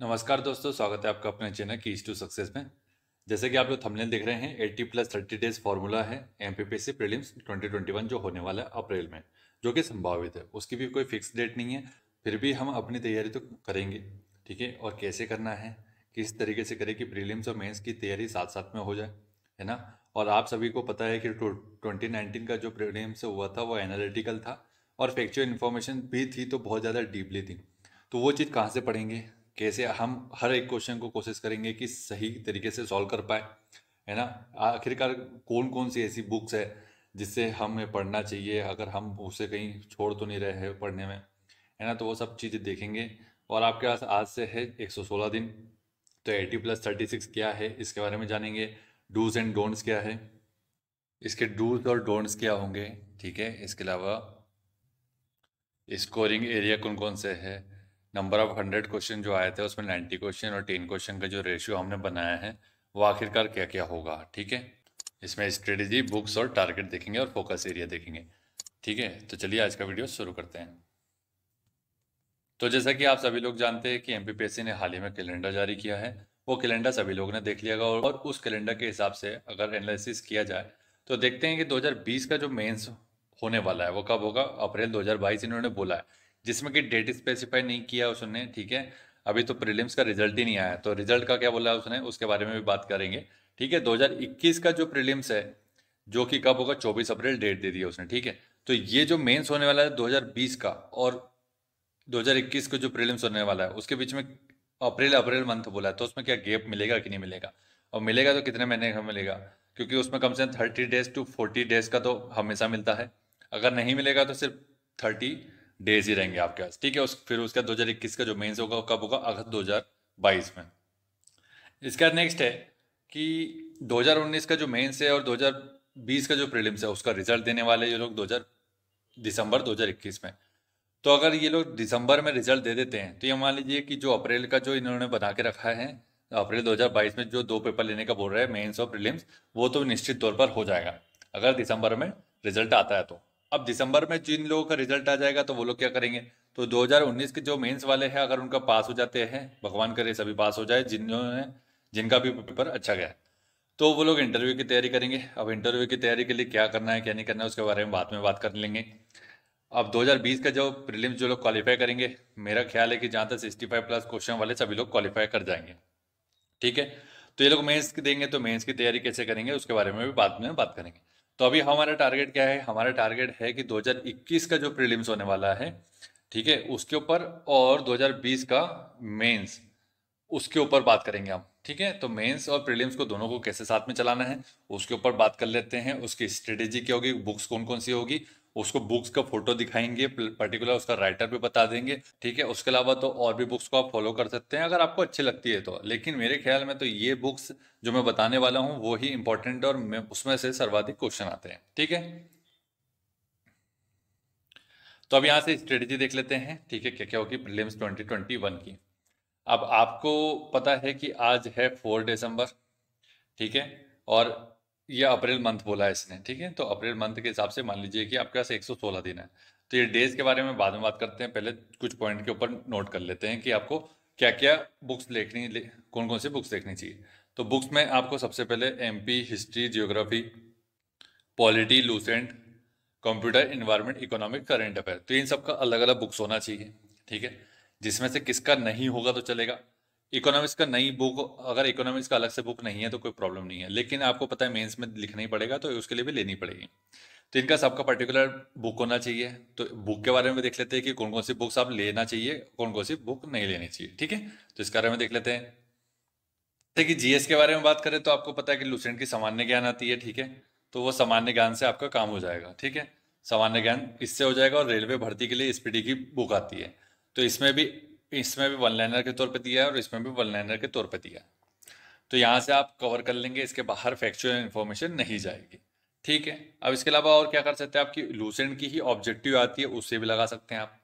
नमस्कार दोस्तों स्वागत है आपका अपने चैनल कीज टू सक्सेस में जैसे कि आप लोग थंबनेल देख रहे हैं 80 प्लस 30 डेज फॉर्मूला है एम एमपीपीसी प्रीलिम्स 2021 जो होने वाला है अप्रैल में जो कि संभावित है उसकी भी कोई फिक्स डेट नहीं है फिर भी हम अपनी तैयारी तो करेंगे ठीक है और कैसे करना है किस तरीके से करें कि प्रिलियम्स और मेन्स की तैयारी साथ साथ में हो जाए है ना और आप सभी को पता है कि ट्वेंटी नाइनटीन का जो प्रिलियम्स हुआ था वो एनालिटिकल था और फैक्चुअल इन्फॉर्मेशन भी थी तो बहुत ज़्यादा डीपली थी तो वो चीज़ कहाँ से पढ़ेंगे कैसे हम हर एक क्वेश्चन को कोशिश करेंगे कि सही तरीके से सॉल्व कर पाए है ना आखिरकार कौन कौन सी ऐसी बुक्स है जिससे हमें पढ़ना चाहिए अगर हम उसे कहीं छोड़ तो नहीं रहे हैं पढ़ने में है ना तो वो सब चीज़ें देखेंगे और आपके पास आज से है 116 दिन तो 80 प्लस 36 क्या है इसके बारे में जानेंगे डूज एंड डोंट्स क्या है इसके डूज और डोंट्स क्या होंगे ठीक है इसके अलावा स्कोरिंग एरिया कौन कौन से है नंबर ऑफ हंड्रेड क्वेश्चन जो आए थे उसमें नाइन्टी क्वेश्चन और टेन क्वेश्चन का जो रेशियो हमने बनाया है वो आखिरकार क्या क्या होगा ठीक है इसमें स्ट्रेटेजी बुक्स और टारगेट देखेंगे और फोकस एरिया देखेंगे ठीक है तो चलिए आज का वीडियो शुरू करते हैं तो जैसा कि आप सभी लोग जानते हैं कि एम ने हाल ही में कैलेंडर जारी किया है वो कैलेंडर सभी लोगों ने देख लिया और उस कैलेंडर के हिसाब से अगर एनालिसिस किया जाए तो देखते हैं कि 2020 का जो मेंस होने वाला है वो कब होगा अप्रैल 2022 इन्होंने बोला है जिसमें कि डेट स्पेसिफाई नहीं किया उसने ठीक है अभी तो प्रीलिम्स का रिजल्ट ही नहीं आया तो रिजल्ट का क्या बोला उसने उसके बारे में भी बात करेंगे ठीक है 2021 का जो प्रीलिम्स है जो कि कब होगा 24 अप्रैल डेट दे दिया उसने ठीक है तो ये जो मेंस होने वाला है 2020 का और 2021 का जो प्रीलिम्स होने वाला है उसके बीच में अप्रैल अप्रैल मंथ बोला है तो उसमें क्या गैप मिलेगा कि नहीं मिलेगा और मिलेगा तो कितने महीने का मिलेगा क्योंकि उसमें कम से कम thirty days to forty days का तो हमेशा मिलता है अगर नहीं मिलेगा तो सिर्फ थर्टी डेज ही रहेंगे आपके पास ठीक है उस फिर उसका दो हज़ार इक्कीस का जो मेन्स होगा कब होगा अगस्त दो हज़ार बाईस में इसका नेक्स्ट है कि दो हजार उन्नीस का जो मेंस है और दो हज़ार बीस का जो प्रीलिम्स है उसका रिजल्ट देने वाले ये लोग दो हज़ार दिसंबर दो हज़ार इक्कीस में तो अगर ये लोग दिसंबर में रिजल्ट दे देते हैं तो ये मान लीजिए कि जो अप्रैल का जो इन्होंने बना के रखा है अप्रैल बाईस में जो दो पेपर लेने का बोल रहे हैं मेन्स और प्रीलिम्स वो तो निश्चित तौर पर हो जाएगा अगर दिसंबर में रिजल्ट आता है तो अब दिसंबर में जिन लोगों का रिजल्ट आ जाएगा तो वो लोग क्या करेंगे तो 2019 के जो मेंस वाले हैं अगर उनका पास हो जाते हैं भगवान करे सभी पास हो जाए जिन्होंने जिनका भी पेपर अच्छा गया तो वो लोग इंटरव्यू की तैयारी करेंगे अब इंटरव्यू की तैयारी के लिए क्या करना है क्या नहीं करना है उसके बारे में बाद में बात कर लेंगे अब 2020 का जो प्रीलिम्स जो लोग क्वालिफाई करेंगे मेरा ख्याल है कि जहाँ तक सिक्सटी प्लस क्वेश्चन वाले सभी लोग क्वालिफाई कर जाएंगे ठीक है तो ये लोग मेन्स देंगे तो मेन्स की तैयारी कैसे करेंगे उसके बारे में भी बाद में बात करेंगे तो अभी हमारा टारगेट क्या है हमारा टारगेट है कि 2021 का जो प्रीलिम्स होने वाला है ठीक है उसके ऊपर और 2020 का मेंस उसके ऊपर बात करेंगे हम ठीक है तो मेंस और प्रीलिम्स को दोनों को कैसे साथ में चलाना है उसके ऊपर बात कर लेते हैं उसकी स्ट्रेटेजी क्या होगी बुक्स कौन कौन सी होगी उसको बुक्स का फोटो दिखाएंगे पर्टिकुलर उसका राइटर भी बता देंगे ठीक है उसके अलावा तो और भी बुक्स को आप फॉलो कर सकते हैं अगर आपको अच्छी लगती है तो लेकिन मेरे ख्याल में तो ये बुक्स जो मैं बताने वाला हूँ वो ही इंपॉर्टेंट और उसमें से सर्वाधिक क्वेश्चन आते हैं ठीक है तो अब यहाँ से स्ट्रेटेजी देख लेते हैं ठीक है क्या क्या होगी ट्वेंटी 2021 की अब आपको पता है कि आज है फोर दिसंबर ठीक है और ये अप्रैल मंथ बोला है इसने ठीक है तो अप्रैल मंथ के हिसाब से मान लीजिए कि आपके पास सोलह दिन है तो ये डेज के बारे में बाद में बात करते हैं पहले कुछ पॉइंट के ऊपर नोट कर लेते हैं कि आपको क्या क्या बुक्स देखनी ले, कौन कौन सी बुक्स देखनी चाहिए तो बुक्स में आपको सबसे पहले M history geography polity Lucent computer environment economic current affair तो इन सब का अलग अलग बुक्स होना चाहिए ठीक है जिसमें से किसका नहीं होगा तो चलेगा इकोनॉमिक्स का नई बुक अगर इकोनॉमिक्स का अलग से बुक नहीं है तो कोई प्रॉब्लम नहीं है लेकिन आपको पता है मेंस में लिखना ही पड़ेगा तो उसके लिए भी लेनी पड़ेगी तो इनका सबका पर्टिकुलर बुक होना चाहिए तो बुक के बारे में देख लेते हैं कि कौन कौन सी बुक्स आप लेना चाहिए कौन कौन सी बुक नहीं लेनी चाहिए ठीक है तो इसके बारे में देख लेते हैं जैसे कि जीएस के बारे में बात करें तो आपको पता है कि लूसेंट की सामान्य ज्ञान आती है ठीक है तो वो सामान्य ज्ञान से आपका काम हो जाएगा ठीक है सामान्य ज्ञान इससे हो जाएगा और रेलवे भर्ती के लिए स्पीडी की बुक आती है तो इसमें भी इसमें भी वन लाइनर के तौर पे दिया है और इसमें भी वन लाइनर के तौर पे दिया है तो यहाँ से आप कवर कर लेंगे इसके बाहर फैक्चुअल इन्फॉर्मेशन नहीं जाएगी ठीक है अब इसके अलावा और क्या कर सकते हैं आपकी लूसेंट की ही ऑब्जेक्टिव आती है उससे भी लगा सकते हैं आप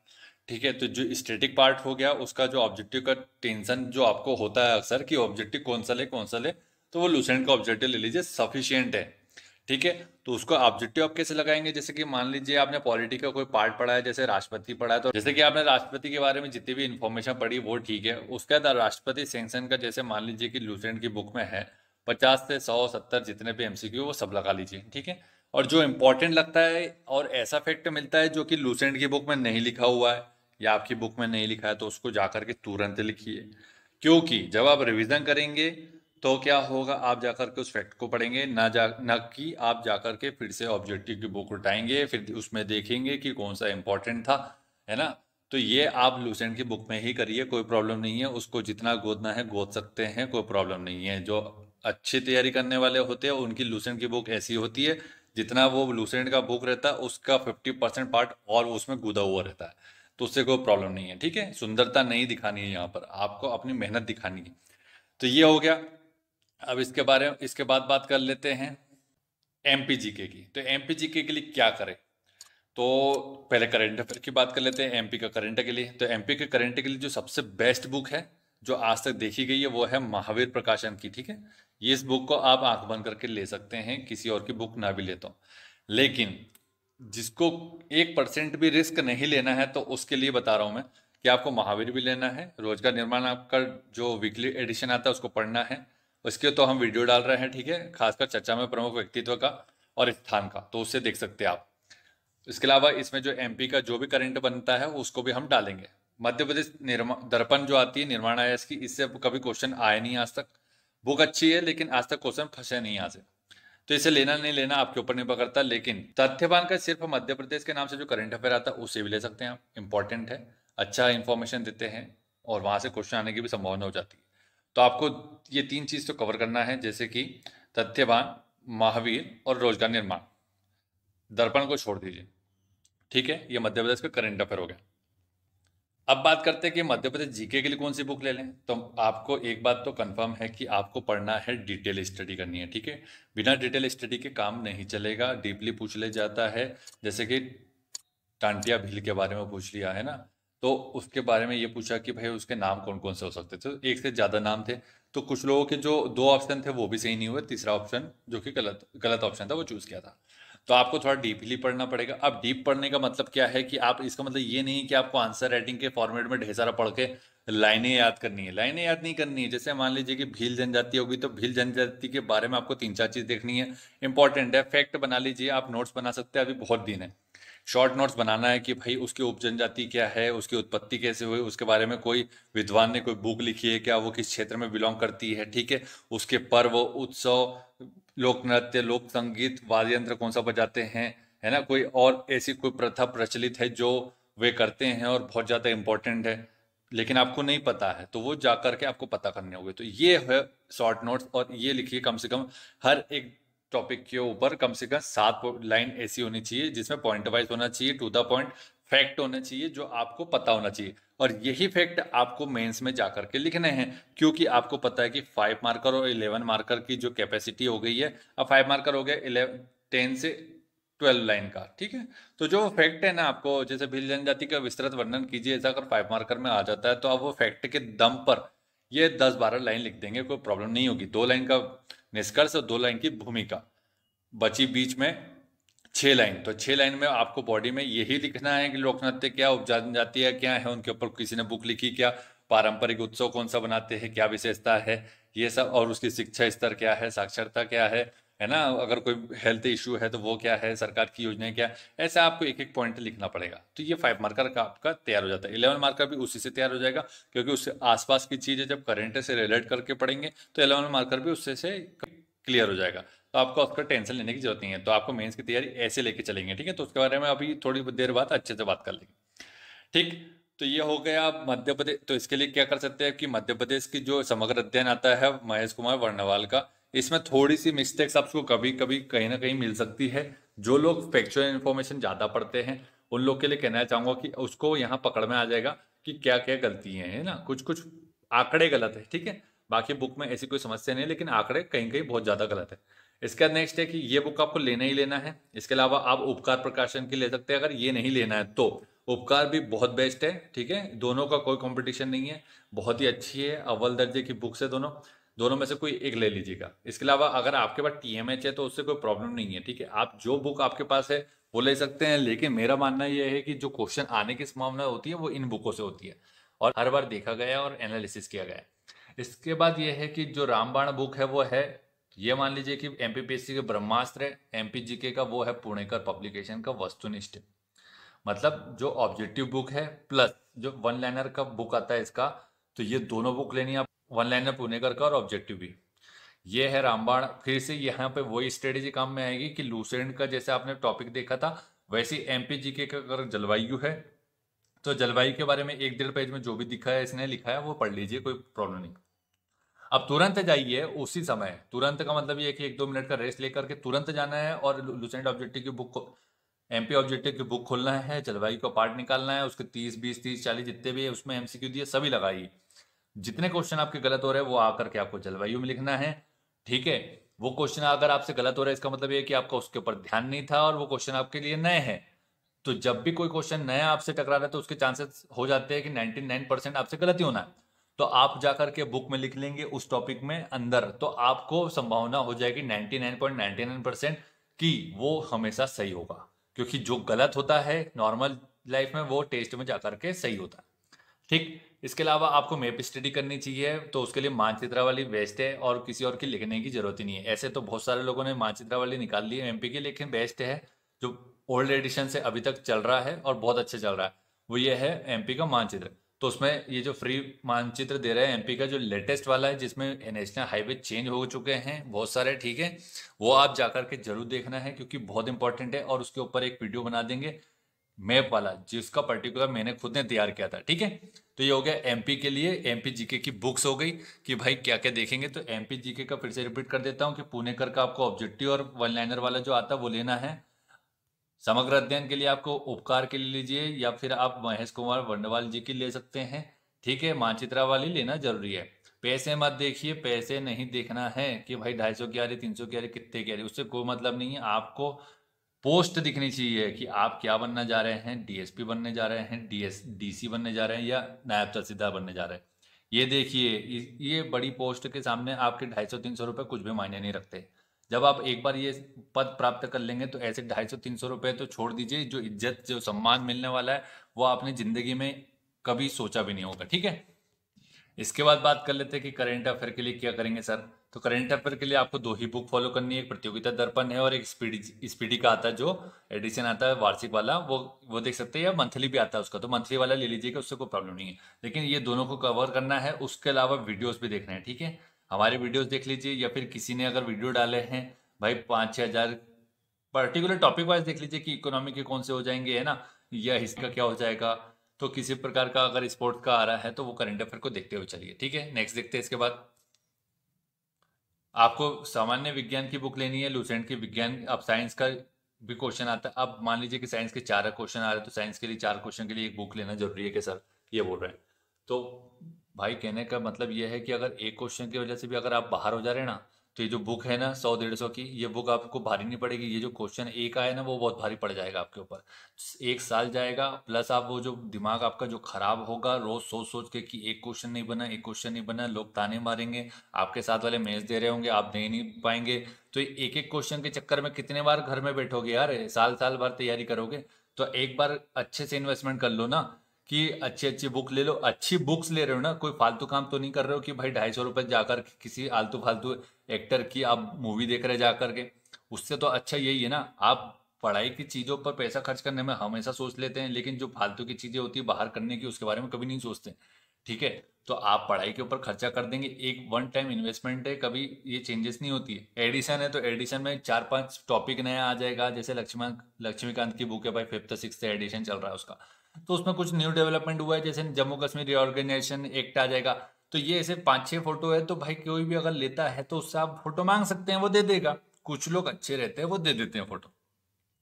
ठीक है तो जो स्टेटिक पार्ट हो गया उसका जो ऑब्जेक्टिव का टेंशन जो आपको होता है अक्सर कि ऑब्जेक्टिव कौन सा ले कौन सा ले तो वो लूसेंट का ऑब्जेक्टिव ले लीजिए सफिशियंट है ठीक है तो उसको ऑब्जेक्टिव आप कैसे लगाएंगे जैसे कि मान लीजिए आपने पॉलिटी का कोई पार्ट पढ़ा है जैसे राष्ट्रपति पढ़ा है तो जैसे कि आपने राष्ट्रपति के बारे में जितनी भी इन्फॉर्मेशन पढ़ी वो ठीक है उसके बाद राष्ट्रपति सेंक्शन का जैसे मान लीजिए कि लूसेंट की बुक में है पचास से सौ सत्तर जितने भी एम वो सब लगा लीजिए ठीक है और जो इम्पोर्टेंट लगता है और ऐसा फैक्ट मिलता है जो कि लूसेंट की बुक में नहीं लिखा हुआ है या आपकी बुक में नहीं लिखा है तो उसको जाकर के तुरंत लिखिए क्योंकि जब आप रिविजन करेंगे तो क्या होगा आप जाकर के उस फैक्ट को पढ़ेंगे ना जा ना कि आप जाकर के फिर से ऑब्जेक्टिव की बुक उठाएंगे फिर उसमें देखेंगे कि कौन सा इंपॉर्टेंट था है ना तो ये आप लूसेंट की बुक में ही करिए कोई प्रॉब्लम नहीं है उसको जितना गोदना है गोद सकते हैं कोई प्रॉब्लम नहीं है जो अच्छी तैयारी करने वाले होते हैं उनकी लूसेंट की बुक ऐसी होती है जितना वो लूसेंट का बुक रहता है उसका फिफ्टी परसेंट पार्ट और उसमें गुदा हुआ रहता है तो उससे कोई प्रॉब्लम नहीं है ठीक है सुंदरता नहीं दिखानी है यहाँ पर आपको अपनी मेहनत दिखानी है तो ये हो गया अब इसके बारे में इसके बाद बात कर लेते हैं एम पी जी के की तो एम पी जी के के लिए क्या करें तो पहले करंट अफेयर की बात कर लेते हैं एमपी का करंट के लिए तो एमपी के करंट के लिए जो सबसे बेस्ट बुक है जो आज तक देखी गई है वो है महावीर प्रकाशन की ठीक है ये इस बुक को आप आंख बंद करके ले सकते हैं किसी और की बुक ना भी लेता तो। हूँ लेकिन जिसको एक परसेंट भी रिस्क नहीं लेना है तो उसके लिए बता रहा हूँ मैं कि आपको महावीर भी लेना है रोजगार निर्माण आपका जो वीकली एडिशन आता है उसको पढ़ना है उसके तो हम वीडियो डाल रहे हैं ठीक है खासकर चर्चा में प्रमुख व्यक्तित्व का और स्थान का तो उससे देख सकते हैं आप इसके अलावा इसमें जो एम का जो भी करंट बनता है उसको भी हम डालेंगे मध्य प्रदेश निर्माण दर्पण जो आती है निर्माण आयास की इससे कभी क्वेश्चन आए नहीं आज तक बुक अच्छी है लेकिन आज तक क्वेश्चन फंसे नहीं यहाँ से तो इसे लेना नहीं लेना आपके ऊपर निर्भर करता लेकिन तथ्यवान का सिर्फ मध्य प्रदेश के नाम से जो करंट अफेयर आता है उसे भी ले सकते हैं आप इंपॉर्टेंट है अच्छा इन्फॉर्मेशन देते हैं और वहाँ से क्वेश्चन आने की भी संभावना हो जाती है तो आपको ये तीन चीज़ तो कवर करना है जैसे कि तथ्यवान महावीर और रोजगार निर्माण दर्पण को छोड़ दीजिए ठीक है ये मध्य प्रदेश का करंट अफेयर हो गया अब बात करते हैं कि मध्य प्रदेश जीके के लिए कौन सी बुक ले लें तो आपको एक बात तो कंफर्म है कि आपको पढ़ना है डिटेल स्टडी करनी है ठीक है बिना डिटेल स्टडी के काम नहीं चलेगा डीपली पूछ ले जाता है जैसे कि टांटिया भील के बारे में पूछ लिया है ना तो उसके बारे में ये पूछा कि भाई उसके नाम कौन कौन से हो सकते थे एक से ज़्यादा नाम थे तो कुछ लोगों के जो दो ऑप्शन थे वो भी सही नहीं हुए तीसरा ऑप्शन जो कि गलत गलत ऑप्शन था वो चूज़ किया था तो आपको थोड़ा डीपली पढ़ना पड़ेगा अब डीप पढ़ने का मतलब क्या है कि आप इसका मतलब ये नहीं कि आपको आंसर राइटिंग के फॉर्मेट में ढेर सारा पढ़ के लाइनें याद करनी है लाइनें याद नहीं करनी है जैसे मान लीजिए कि भील जनजाति होगी तो भील जनजाति के बारे में आपको तीन चार चीज़ देखनी है इंपॉर्टेंट है फैक्ट बना लीजिए आप नोट्स बना सकते हैं अभी बहुत दिन है शॉर्ट नोट्स बनाना है कि भाई उसकी उप जनजाति क्या है उसकी उत्पत्ति कैसे हुई उसके बारे में कोई विद्वान ने कोई बुक लिखी है क्या वो किस क्षेत्र में बिलोंग करती है ठीक है उसके पर्व उत्सव लोक नृत्य लोक संगीत वाद्य यंत्र कौन सा बजाते हैं है ना कोई और ऐसी कोई प्रथा प्रचलित है जो वे करते हैं और बहुत ज़्यादा इंपॉर्टेंट है लेकिन आपको नहीं पता है तो वो जा करके आपको पता करने होंगे तो ये है शॉर्ट नोट्स और ये लिखिए कम से कम हर एक टॉपिक के ऊपर कम से कम सात लाइन ऐसी होनी चाहिए जिसमें पॉइंट वाइज होना चाहिए टू द पॉइंट फैक्ट होना चाहिए जो आपको पता होना चाहिए और यही फैक्ट आपको मेंस में जाकर के लिखने हैं क्योंकि आपको पता है कि फाइव मार्कर और इलेवन मार्कर की जो कैपेसिटी हो गई है अब फाइव मार्कर हो गया इलेवन टेन से ट्वेल्व लाइन का ठीक है तो जो फैक्ट है ना आपको जैसे भील जनजाति का विस्तृत वर्णन कीजिए ऐसा अगर फाइव मार्कर में आ जाता है तो आप वो फैक्ट के दम पर ये दस बारह लाइन लिख देंगे कोई प्रॉब्लम नहीं होगी दो लाइन का निष्कर्ष और दो लाइन की भूमिका बची बीच में छह लाइन तो छह लाइन में आपको बॉडी में यही लिखना है कि लोक नृत्य क्या उपजाति है क्या है उनके ऊपर किसी ने बुक लिखी क्या पारंपरिक उत्सव कौन सा बनाते हैं क्या विशेषता है ये सब और उसकी शिक्षा स्तर क्या है साक्षरता क्या है है ना अगर कोई हेल्थ इशू है तो वो क्या है सरकार की योजनाएं क्या ऐसे आपको एक एक पॉइंट लिखना पड़ेगा तो ये फाइव मार्कर का आपका तैयार हो जाता है इलेवन मार्कर भी उसी से तैयार हो जाएगा क्योंकि उससे आसपास की चीज़ें जब करेंट से रिलेट करके पढ़ेंगे तो इलेवन मार्कर भी उससे से क्लियर हो जाएगा तो आपको उसका टेंशन लेने की जरूरत नहीं है तो आपको मेन्स की तैयारी ऐसे लेके चलेंगे ठीक है तो उसके बारे में अभी थोड़ी देर बाद अच्छे से बात कर लेंगे ठीक तो ये हो गया मध्य प्रदेश तो इसके लिए क्या कर सकते हैं कि मध्य प्रदेश की जो समग्र अध्ययन आता है महेश कुमार वर्णवाल का इसमें थोड़ी सी मिस्टेक्स आपको कभी कभी कहीं ना कहीं मिल सकती है जो लोग फैक्चुअल इन्फॉर्मेशन ज़्यादा पढ़ते हैं उन लोग के लिए कहना चाहूँगा कि उसको यहाँ पकड़ में आ जाएगा कि क्या क्या गलतियाँ हैं ना कुछ कुछ आंकड़े गलत है ठीक है बाकी बुक में ऐसी कोई समस्या नहीं लेकिन आंकड़े कहीं कहीं बहुत ज़्यादा गलत है इसका नेक्स्ट है कि ये बुक आपको लेना ही लेना है इसके अलावा आप उपकार प्रकाशन की ले सकते हैं अगर ये नहीं लेना है तो उपकार भी बहुत बेस्ट है ठीक है दोनों का कोई कंपटीशन नहीं है बहुत ही अच्छी है अव्वल दर्जे की बुक्स है दोनों दोनों में से कोई एक ले लीजिएगा इसके अलावा अगर आपके पास टी है तो उससे कोई प्रॉब्लम नहीं है ठीक है आप जो बुक आपके पास है वो ले सकते हैं लेकिन मेरा मानना यह है कि जो क्वेश्चन आने की संभावना होती है वो इन बुकों से होती है और हर बार देखा गया और एनालिसिस किया गया इसके बाद यह है कि जो रामबाण बुक है वो है ये मान लीजिए कि एम के ब्रह्मास्त्र जी के का वो है पुणेकर पब्लिकेशन का वस्तुनिष्ठ मतलब जो ऑब्जेक्टिव बुक है प्लस जो वन लाइनर का बुक आता है इसका तो ये दोनों बुक लेनी आप वन लाइनर पुणे का और ऑब्जेक्टिव भी ये है रामबाण फिर से यहाँ पे वही स्ट्रेटेजी काम में आएगी कि लूसेंट का जैसे आपने टॉपिक देखा था वैसे एम पी जी के अगर जलवायु है तो जलवायु के बारे में एक डेढ़ पेज में जो भी दिखा है इसने लिखा है वो पढ़ लीजिए कोई प्रॉब्लम नहीं अब तुरंत जाइए उसी समय तुरंत का मतलब ये कि एक दो मिनट का रेस्ट लेकर के तुरंत जाना है और लूसेंट ऑब्जेक्टिव की बुक एम पी ऑब्जेक्टिव की बुक खोलना है जलवायु का पार्ट निकालना है उसके तीस बीस तीस चालीस जितने भी है उसमें एमसीक्यू दिए सभी लगाइए जितने क्वेश्चन आपके गलत हो रहे हैं वो आकर के आपको जलवायु में लिखना है ठीक है वो क्वेश्चन अगर आपसे गलत हो रहा है इसका मतलब ये कि आपका उसके ऊपर ध्यान नहीं था और वो क्वेश्चन आपके लिए नए हैं तो जब भी कोई क्वेश्चन नया आपसे टकरा रहा है तो उसके चांसेस हो जाते हैं कि 99 परसेंट आपसे गलत ही होना है तो आप जाकर के बुक में लिख लेंगे उस टॉपिक में अंदर तो आपको संभावना हो जाएगी नाइनटी परसेंट वो हमेशा सही होगा क्योंकि जो गलत होता है नॉर्मल लाइफ में वो टेस्ट में जाकर के सही होता है ठीक इसके अलावा आपको मैप स्टडी करनी चाहिए तो उसके लिए मानचित्रा वाली बेस्ट है और किसी और की लिखने की जरूरत ही नहीं है ऐसे तो बहुत सारे लोगों ने मानचित्रा वाली निकाल ली है एम की लेकिन बेस्ट है जो ओल्ड एडिशन से अभी तक चल रहा है और बहुत अच्छा चल रहा है वो ये है एम का मानचित्र तो उसमें ये जो फ्री मानचित्र दे रहा है एमपी का जो लेटेस्ट वाला है जिसमें नेशनल हाईवे चेंज हो चुके हैं बहुत सारे ठीक है वो आप जाकर के जरूर देखना है क्योंकि बहुत इंपॉर्टेंट है और उसके ऊपर एक वीडियो बना देंगे मैप वाला जिसका पर्टिकुलर मैंने खुद ने तैयार किया था ठीक है तो ये हो गया एमपी के लिए एमपी जीके की बुक्स हो गई कि भाई क्या क्या देखेंगे तो एमपी जीके का फिर से रिपीट कर देता हूँ कि पुणेकर का आपको ऑब्जेक्टिव और वन लाइनर वाला जो आता है वो लेना है समग्र अध्ययन के लिए आपको उपकार के लिए लीजिए या फिर आप महेश कुमार वर्णवाल जी की ले सकते हैं ठीक है मानचित्रा वाली लेना जरूरी है पैसे मत देखिए पैसे नहीं देखना है कि भाई ढाई सौ की आ रही तीन सौ की आ रही कितने की आ रही उससे कोई मतलब नहीं है आपको पोस्ट दिखनी चाहिए कि आप क्या बनने जा रहे हैं डीएसपी बनने जा रहे हैं डीएस डीसी बनने जा रहे हैं या नायब तहसीलदार बनने जा रहे हैं ये देखिए ये बड़ी पोस्ट के सामने आपके ढाई सौ तीन सौ रुपये कुछ भी मायने नहीं रखते जब आप एक बार ये पद प्राप्त कर लेंगे तो ऐसे ढाई सौ तीन सौ रुपये तो छोड़ दीजिए जो इज्जत जो सम्मान मिलने वाला है वो आपने जिंदगी में कभी सोचा भी नहीं होगा ठीक है इसके बाद बात कर लेते हैं कि करेंट अफेयर के लिए क्या करेंगे सर तो करंट अफेयर के लिए आपको दो ही बुक फॉलो करनी है एक प्रतियोगिता दर्पण है और एक स्पीडी स्पीडी का आता है जो एडिशन आता है वार्षिक वाला वो वो देख सकते हैं या मंथली भी आता है उसका तो मंथली वाला ले लीजिएगा उससे कोई प्रॉब्लम नहीं है लेकिन ये दोनों को कवर करना है उसके अलावा वीडियोज भी देखना है ठीक है हमारे वीडियोज देख लीजिए या फिर किसी ने अगर वीडियो डाले हैं भाई पाँच छः हज़ार पर्टिकुलर टॉपिक वाइज देख लीजिए कि इकोनॉमी के कौन से हो जाएंगे है ना या इसका क्या हो जाएगा तो किसी प्रकार का अगर स्पोर्ट का आ रहा है तो वो करंट अफेयर को देखते हुए चलिए ठीक है नेक्स्ट देखते हैं इसके बाद आपको सामान्य विज्ञान की बुक लेनी है लूसेंट की विज्ञान अब साइंस का भी क्वेश्चन आता है अब मान लीजिए कि साइंस के चार क्वेश्चन आ रहे हैं तो साइंस के लिए चार क्वेश्चन के लिए एक बुक लेना जरूरी है कि सर ये बोल रहे हैं तो भाई कहने का मतलब यह है कि अगर एक क्वेश्चन की वजह से भी अगर आप बाहर हो जा रहे हैं ना तो ये जो बुक है ना सौ डेढ़ सौ की ये बुक आपको भारी नहीं पड़ेगी ये जो क्वेश्चन एक आया ना वो बहुत भारी पड़ जाएगा आपके ऊपर एक साल जाएगा प्लस आप वो जो दिमाग आपका जो खराब होगा रोज सोच सोच के कि एक क्वेश्चन नहीं बना एक क्वेश्चन नहीं बना लोग ताने मारेंगे आपके साथ वाले मैच दे रहे होंगे आप दे नहीं पाएंगे तो एक एक क्वेश्चन के चक्कर में कितने बार घर में बैठोगे यार साल साल भर तैयारी करोगे तो एक बार अच्छे से इन्वेस्टमेंट कर लो ना कि अच्छी अच्छी बुक ले लो अच्छी बुक्स ले रहे हो ना कोई फालतू काम तो नहीं कर रहे हो कि भाई ढाई सौ रुपये जाकर किसी आलतू फालतू एक्टर की आप मूवी देख रहे जाकर के उससे तो अच्छा यही है ना आप पढ़ाई की चीज़ों पर पैसा खर्च करने में हमेशा सोच लेते हैं लेकिन जो फालतू की चीज़ें होती है बाहर करने की उसके बारे में कभी नहीं सोचते ठीक है तो आप पढ़ाई के ऊपर खर्चा कर देंगे एक वन टाइम इन्वेस्टमेंट है कभी ये चेंजेस नहीं होती है एडिशन है तो एडिशन में चार पांच टॉपिक नया आ जाएगा जैसे लक्ष्मी लक्ष्मीकांत की बुक है भाई फिफ्थ सिक्स एडिशन चल रहा है उसका तो उसमें कुछ न्यू डेवलपमेंट हुआ है जैसे जम्मू कश्मीर रिओर्गेनाइजेशन एक्ट आ जाएगा तो ये ऐसे पांच छह फोटो है तो भाई कोई भी अगर लेता है तो उससे आप फोटो मांग सकते हैं वो दे देगा कुछ लोग अच्छे रहते हैं वो दे देते हैं फोटो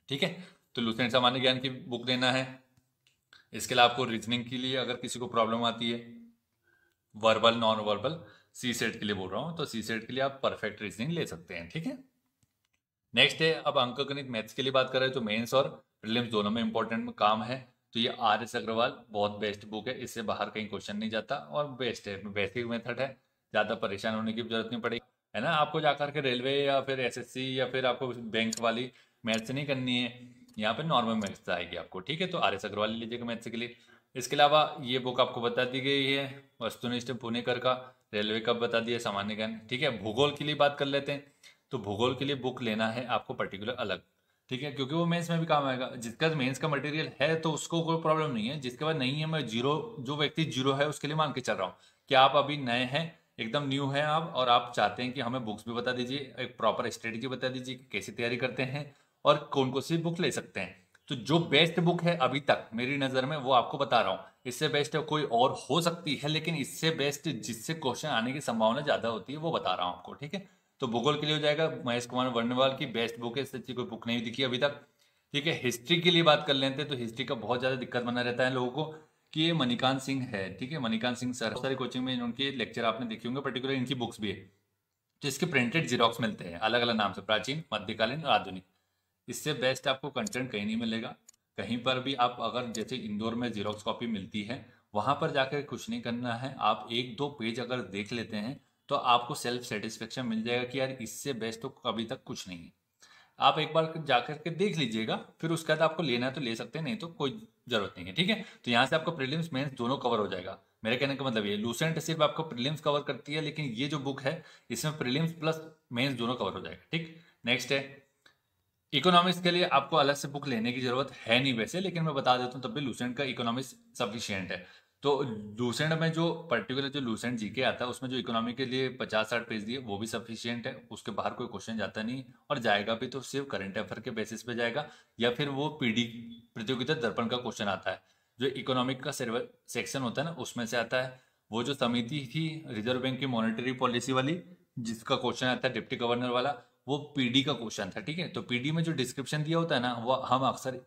ठीक है तो लुसेंट सामान्य ज्ञान की बुक देना है इसके अलावा आपको रीजनिंग के लिए अगर किसी को प्रॉब्लम आती है verbal non verbal CSAT के लिए बोल रहा हूँ तो सी सेट के लिए आप परफेक्ट रीजनिंग ले सकते हैं ठीक है नेक्स्ट है अब अंक गणित मैथ्स के लिए बात कर रहे हैं तो मेंस और प्रीलिम्स दोनों में इंपॉर्टेंट काम है तो ये आर एस अग्रवाल बहुत बेस्ट बुक है इससे बाहर कहीं क्वेश्चन नहीं जाता और बेस्ट है बेसिक मेथड है ज़्यादा परेशान होने की जरूरत नहीं पड़ेगी है ना आपको जाकर के रेलवे या फिर एसएससी या फिर आपको बैंक वाली मैथ्स नहीं करनी है यहाँ पे नॉर्मल मैथ्स आएगी आपको ठीक है तो आर एस अग्रवाल लीजिएगा मैथ्स के लिए इसके अलावा ये बुक आपको बता दी गई है वस्तुनिष्ठ पुणेकर का रेलवे का बता दिया सामान्य ज्ञान ठीक है भूगोल के लिए बात कर लेते हैं तो भूगोल के लिए बुक लेना है आपको पर्टिकुलर अलग ठीक है क्योंकि वो मेंस में भी काम आएगा जिसका मेंस का मटेरियल है तो उसको कोई प्रॉब्लम नहीं है जिसके बाद नहीं है मैं जीरो जो व्यक्ति जीरो है उसके लिए मान के चल रहा हूँ कि आप अभी नए हैं एकदम न्यू हैं आप और आप चाहते हैं कि हमें बुक्स भी बता दीजिए एक प्रॉपर स्ट्रेटजी बता दीजिए कि कैसे तैयारी करते हैं और कौन कौन सी बुक ले सकते हैं तो जो बेस्ट बुक है अभी तक मेरी नज़र में वो आपको बता रहा हूँ इससे बेस्ट कोई और हो सकती है लेकिन इससे बेस्ट जिससे क्वेश्चन आने की संभावना ज़्यादा होती है वो बता रहा हूँ आपको ठीक है तो भूगोल के लिए हो जाएगा महेश कुमार वर्णवाल की बेस्ट बुक है इससे अच्छी कोई बुक नहीं दिखी अभी तक ठीक है हिस्ट्री के लिए बात कर लेते हैं तो हिस्ट्री का बहुत ज़्यादा दिक्कत बना रहता है लोगों को कि ये मणिकांत सिंह है ठीक है मणिकांत सिंह सर सारी कोचिंग में उनके लेक्चर आपने देखे होंगे पर्टिकुलर इनकी बुक्स भी है तो इसके प्रिंटेड जीरोक्स मिलते हैं अलग अलग नाम से प्राचीन मध्यकालीन और आधुनिक इससे बेस्ट आपको कंटेंट कहीं नहीं मिलेगा कहीं पर भी आप अगर जैसे इंदौर में जीरोक्स कॉपी मिलती है वहाँ पर जाकर कुछ नहीं करना है आप एक दो पेज अगर देख लेते हैं तो आपको सेल्फ सेटिस्फेक्शन मिल जाएगा कि यार इससे बेस्ट तो अभी तक कुछ नहीं है आप एक बार जाकर के देख लीजिएगा फिर उसके बाद आपको लेना है तो ले सकते हैं नहीं तो कोई जरूरत नहीं है ठीक है तो यहाँ से आपको प्रीलिम्स मेंस दोनों कवर हो जाएगा मेरे कहने का मतलब ये लूसेंट सिर्फ आपको प्रीलिम्स कवर करती है लेकिन ये जो बुक है इसमें प्रीलिम्स प्लस मेंस दोनों कवर हो जाएगा ठीक नेक्स्ट है इकोनॉमिक्स के लिए आपको अलग से बुक लेने की जरूरत है नहीं वैसे लेकिन मैं बता देता हूँ तब भी लूसेंट का इकोनॉमिक्स सफिशियंट है तो लूसेंट में जो पर्टिकुलर जो लूसेंट जीके आता है उसमें जो इकोनॉमी के लिए पचास साठ पेज दिए वो भी सफिशियंट है उसके बाहर कोई क्वेश्चन जाता नहीं और जाएगा भी तो सिर्फ करंट अफेयर के बेसिस पे जाएगा या फिर वो पीडी प्रतियोगिता दर्पण का क्वेश्चन आता है जो इकोनॉमिक का सेक्शन होता है ना उसमें से आता है वो जो समिति थी रिजर्व बैंक की मॉनिटरी पॉलिसी वाली जिसका क्वेश्चन आता है डिप्टी गवर्नर वाला वो पीडी का क्वेश्चन था ठीक है तो पीडी में जो डिस्क्रिप्शन दिया होता है ना वो हम अक्सर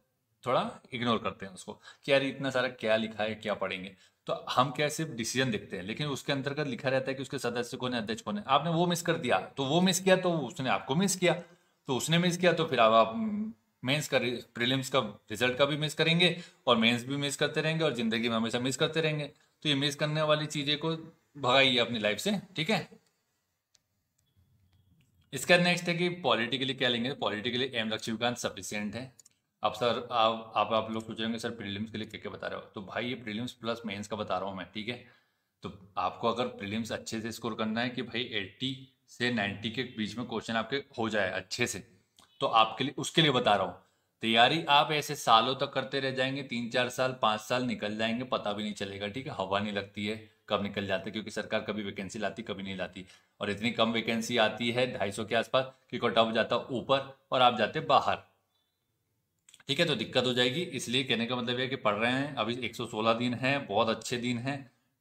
थोड़ा इग्नोर करते हैं उसको कि यार इतना सारा क्या लिखा है क्या पढ़ेंगे तो हम क्या सिर्फ डिसीजन देखते हैं लेकिन उसके अंतर्गत लिखा रहता है कि उसके सदस्य कौन है अध्यक्ष कौन है आपने वो मिस कर दिया तो वो मिस किया तो उसने आपको मिस किया तो उसने मिस किया तो फिर आप मेंस का प्रीलिम्स का रिजल्ट का भी मिस करेंगे और मेंस भी मिस करते रहेंगे और जिंदगी में हमेशा मिस करते रहेंगे तो ये मिस करने वाली चीजें को भगाइए अपनी लाइफ से ठीक है इसका नेक्स्ट है कि पॉलिटिकली क्या लेंगे पॉलिटिकली एम लक्ष्मीकांत सफिशियंट है अब सर आप आप आप लोग सोच रहे होंगे सर प्रीलिम्स के लिए क्या क्या बता रहे हो तो भाई ये प्रीलिम्स प्लस मेंस का बता रहा हूँ मैं ठीक है तो आपको अगर प्रीलिम्स अच्छे से स्कोर करना है कि भाई एट्टी से नाइन्टी के बीच में क्वेश्चन आपके हो जाए अच्छे से तो आपके लिए उसके लिए बता रहा हूँ तैयारी आप ऐसे सालों तक करते रह जाएंगे तीन चार साल पाँच साल निकल जाएंगे पता भी नहीं चलेगा ठीक है हवा नहीं लगती है कब निकल जाते क्योंकि सरकार कभी वैकेंसी लाती कभी नहीं लाती और इतनी कम वैकेंसी आती है ढाई सौ के आसपास कि कट ऑफ जाता ऊपर और आप जाते बाहर ठीक है तो दिक्कत हो जाएगी इसलिए कहने का मतलब यह कि पढ़ रहे हैं अभी 116 दिन है बहुत अच्छे दिन हैं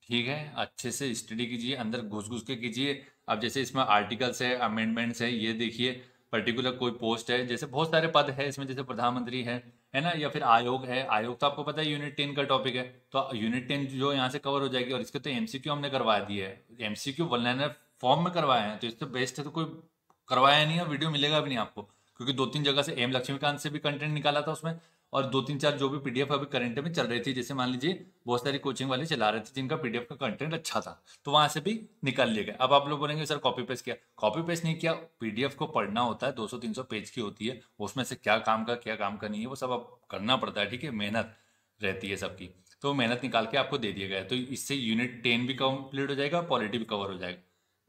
ठीक है अच्छे से स्टडी कीजिए अंदर घुस घुस के कीजिए अब जैसे इसमें आर्टिकल्स है अमेंडमेंट्स है ये देखिए पर्टिकुलर कोई पोस्ट है जैसे बहुत सारे पद है इसमें जैसे प्रधानमंत्री है है ना या फिर आयोग है आयोग तो आपको पता है यूनिट टेन का टॉपिक है तो यूनिट टेन जो यहाँ से कवर हो जाएगी और इसके तो एमसीक्यू हमने करवा दिया है एमसीक्यू वन लाइनर फॉर्म में करवाए हैं तो इससे बेस्ट है तो कोई करवाया नहीं है वीडियो मिलेगा भी नहीं आपको क्योंकि दो तीन जगह से एम लक्ष्मीकांत से भी कंटेंट निकाला था उसमें और दो तीन चार जो भी पीडीएफ अभी करंट में चल रही थी जैसे मान लीजिए बहुत सारी कोचिंग वाले चला रहे थे जिनका पीडीएफ का कंटेंट अच्छा था तो वहां से भी निकाल लिए गए अब आप लोग बोलेंगे सर कॉपी पेस्ट किया कॉपी पेस्ट नहीं किया पीडीएफ को पढ़ना होता है 200-300 पेज की होती है उसमें से क्या काम का क्या काम का नहीं है वो सब अब करना पड़ता है ठीक है मेहनत रहती है सबकी तो मेहनत निकाल के आपको दे दिया गया तो इससे यूनिट टेन भी कंप्लीट हो जाएगा पॉलिटी भी कवर हो जाएगा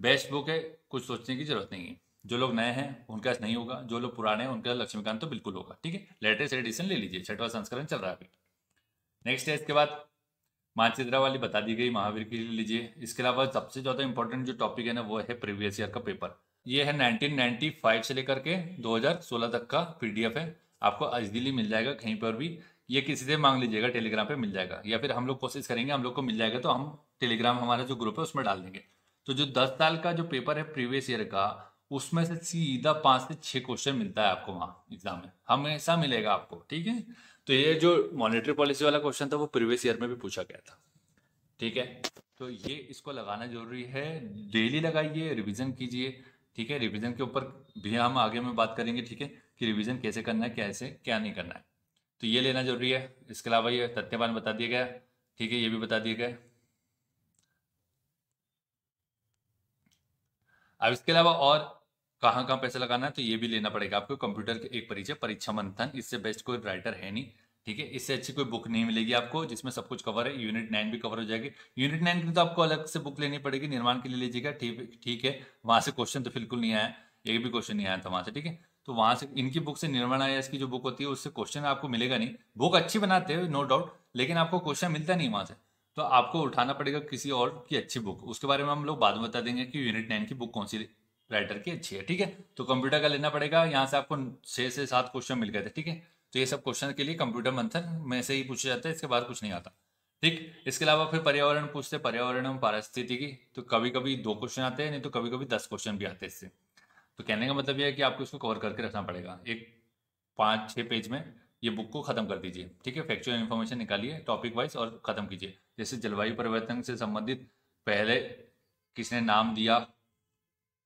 बेस्ट बुक है कुछ सोचने की जरूरत नहीं है जो लोग नए हैं उनका नहीं होगा जो लोग पुराने हैं उनका लक्ष्मीकांत तो बिल्कुल होगा ठीक है लेटेस्ट एडिशन ले लीजिए छठवा संस्करण चल रहा है अभी नेक्स्ट है इसके बाद मानचित्रा वाली बता दी गई महावीर की लीजिए इसके अलावा सबसे ज़्यादा इंपॉर्टेंट जो टॉपिक है ना वो है प्रीवियस ईयर का पेपर ये है नाइनटीन से लेकर के दो तक का पी है आपको अजदिली मिल जाएगा कहीं पर भी ये किसी से मांग लीजिएगा टेलीग्राम पे मिल जाएगा या फिर हम लोग कोशिश करेंगे हम लोग को मिल जाएगा तो हम टेलीग्राम हमारा जो ग्रुप है उसमें डाल देंगे तो जो दस साल का जो पेपर है प्रीवियस ईयर का उसमें से सीधा पाँच से छः क्वेश्चन मिलता है आपको वहाँ एग्जाम में हमेशा मिलेगा आपको ठीक है तो ये जो मॉनेटरी पॉलिसी वाला क्वेश्चन था वो प्रीवियस ईयर में भी पूछा गया था ठीक है तो ये इसको लगाना जरूरी है डेली लगाइए रिविजन कीजिए ठीक है रिविजन के ऊपर भी हम आगे में बात करेंगे ठीक है कि रिविजन कैसे करना है कैसे क्या नहीं करना है तो ये लेना जरूरी है इसके अलावा ये सत्यवान बता दिया गया ठीक है ये भी बता दिया गया अब इसके अलावा और कहाँ कहाँ पैसा लगाना है तो ये भी लेना पड़ेगा आपको कंप्यूटर के एक परिचय परीक्षा मंथन इससे बेस्ट कोई राइटर है नहीं ठीक है इससे अच्छी कोई बुक नहीं मिलेगी आपको जिसमें सब कुछ कवर है यूनिट नाइन भी कवर हो जाएगी यूनिट नाइन की तो आपको अलग से बुक लेनी पड़ेगी निर्माण के लिए लीजिएगा ठीक ठीक है वहाँ से क्वेश्चन तो बिल्कुल नहीं आया एक भी क्वेश्चन नहीं आया था वहाँ से ठीक है तो वहाँ से इनकी बुक से निर्माण आया की जो बुक होती है उससे क्वेश्चन आपको मिलेगा नहीं बुक अच्छी बनाते हैं नो डाउट लेकिन आपको क्वेश्चन मिलता नहीं वहाँ से तो आपको उठाना पड़ेगा किसी और की अच्छी बुक उसके बारे में हम लोग बाद में बता देंगे कि यूनिट नाइन की बुक कौन सी राइटर की अच्छी है ठीक है तो कंप्यूटर का लेना पड़ेगा यहाँ से आपको छः से सात क्वेश्चन मिल गए थे ठीक है तो ये सब क्वेश्चन के लिए कंप्यूटर मंथन में से ही पूछा जाता है इसके बाद कुछ नहीं आता ठीक इसके अलावा फिर पर्यावरण पूछते पर्यावरण पारिस्थिति पारिस्थितिकी तो कभी कभी दो क्वेश्चन आते हैं नहीं तो कभी कभी दस क्वेश्चन भी आते हैं इससे तो कहने का मतलब यह है कि आपको इसको कवर करके रखना पड़ेगा एक पाँच छः पेज में ये बुक को खत्म कर दीजिए ठीक है फैक्चुअल इन्फॉर्मेशन निकालिए टॉपिक वाइज और खत्म कीजिए जैसे जलवायु परिवर्तन से संबंधित पहले किसने नाम दिया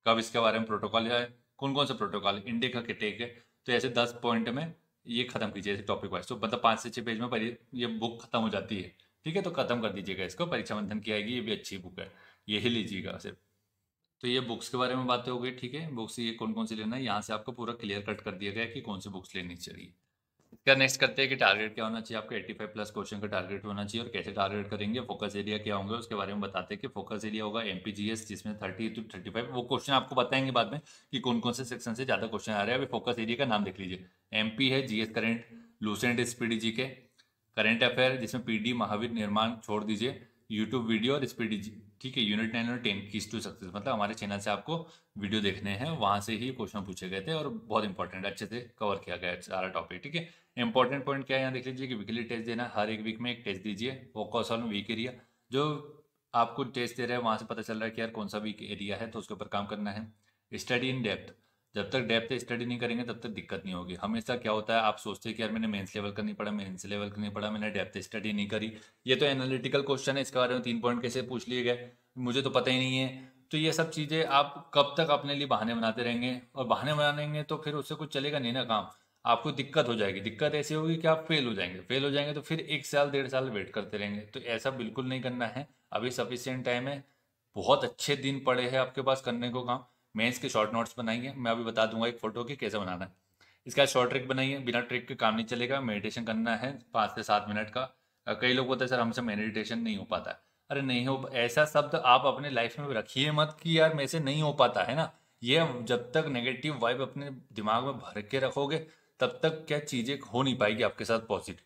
कब इसके बारे में प्रोटोकॉल है कौन कौन सा प्रोटोकॉल इंडिया का टेक है तो ऐसे दस पॉइंट में ये खत्म कीजिए ऐसे टॉपिक वाइज तो मतलब पाँच से छः पेज में ये बुक खत्म हो जाती है ठीक है तो खत्म कर दीजिएगा इसको परीक्षा मंथन की आएगी ये भी अच्छी बुक है यही लीजिएगा सिर्फ तो ये बुक्स के बारे में बातें हो गई ठीक है बुक्स ये कौन कौन सी लेना है यहाँ से आपको पूरा क्लियर कट कर दिया गया कि कौन सी बुक्स लेनी चाहिए इसका नेक्स्ट करते हैं कि टारगेट क्या होना चाहिए आपका 85 प्लस क्वेश्चन का टारगेट होना चाहिए और कैसे टारगेट करेंगे फोकस एरिया क्या होंगे उसके बारे में बताते हैं कि फोकस एरिया होगा एमपीजीएस जिसमें 30 टू 35 वो क्वेश्चन आपको बताएंगे बाद में कि कौन कौन से सेक्शन से ज़्यादा क्वेश्चन आ रहे हैं अभी फोकस एरिया का नाम देख लीजिए एम है जी करेंट लूसेंट इस जी के करेंट अफेयर जिसमें पी महावीर निर्माण छोड़ दीजिए यूट्यूब वीडियो और स्पीडी ठीक है यूनिट नाइन और टेन कीज टू सक्सेस मतलब हमारे चैनल से आपको वीडियो देखने हैं वहाँ से ही क्वेश्चन पूछे गए थे और बहुत इंपॉर्टेंट अच्छे से कवर किया गया सारा टॉपिक ठीक है इंपॉर्टेंट पॉइंट क्या है यहाँ देख लीजिए कि वीकली टेस्ट देना हर एक वीक में एक टेस्ट दीजिए फोकस ऑन वीक एरिया जो आपको टेस्ट दे रहा है वहाँ से पता चल रहा है कि यार कौन सा वीक एरिया है तो उसके ऊपर काम करना है स्टडी इन डेप्थ जब तक डेप्थ स्टडी नहीं करेंगे तब तक दिक्कत नहीं होगी हमेशा क्या होता है आप सोचते हैं कि यार मैंने मेंस लेवल का नहीं पढ़ा मेंस लेवल का नहीं पढ़ा मैंने डेप्थ स्टडी नहीं करी ये तो एनालिटिकल क्वेश्चन है इसके बारे में तीन पॉइंट कैसे पूछ लिए गए मुझे तो पता ही नहीं है तो ये सब चीज़ें आप कब तक अपने लिए बहाने बनाते रहेंगे और बहाने बनाएंगे तो फिर उससे कुछ चलेगा नहीं ना काम आपको दिक्कत हो जाएगी दिक्कत ऐसी होगी कि आप फेल हो जाएंगे फेल हो जाएंगे तो फिर एक साल डेढ़ साल वेट करते रहेंगे तो ऐसा बिल्कुल नहीं करना है अभी सफिशियंट टाइम है बहुत अच्छे दिन पड़े हैं आपके पास करने को काम मैं इसके शॉर्ट नोट्स बनाइए मैं अभी बता दूंगा एक फोटो की कैसे बनाना है इसका शॉर्ट ट्रिक बनाइए बिना ट्रिक के काम नहीं चलेगा मेडिटेशन करना है पाँच से सात मिनट का कई लोग बोलते हैं सर हमसे मेडिटेशन नहीं हो पाता अरे नहीं हो ऐसा शब्द आप अपने लाइफ में रखिए मत कि यार मेरे से नहीं हो पाता है ना ये जब तक नेगेटिव वाइब अपने दिमाग में भर के रखोगे तब तक क्या चीज़ें हो नहीं पाएगी आपके साथ पॉजिटिव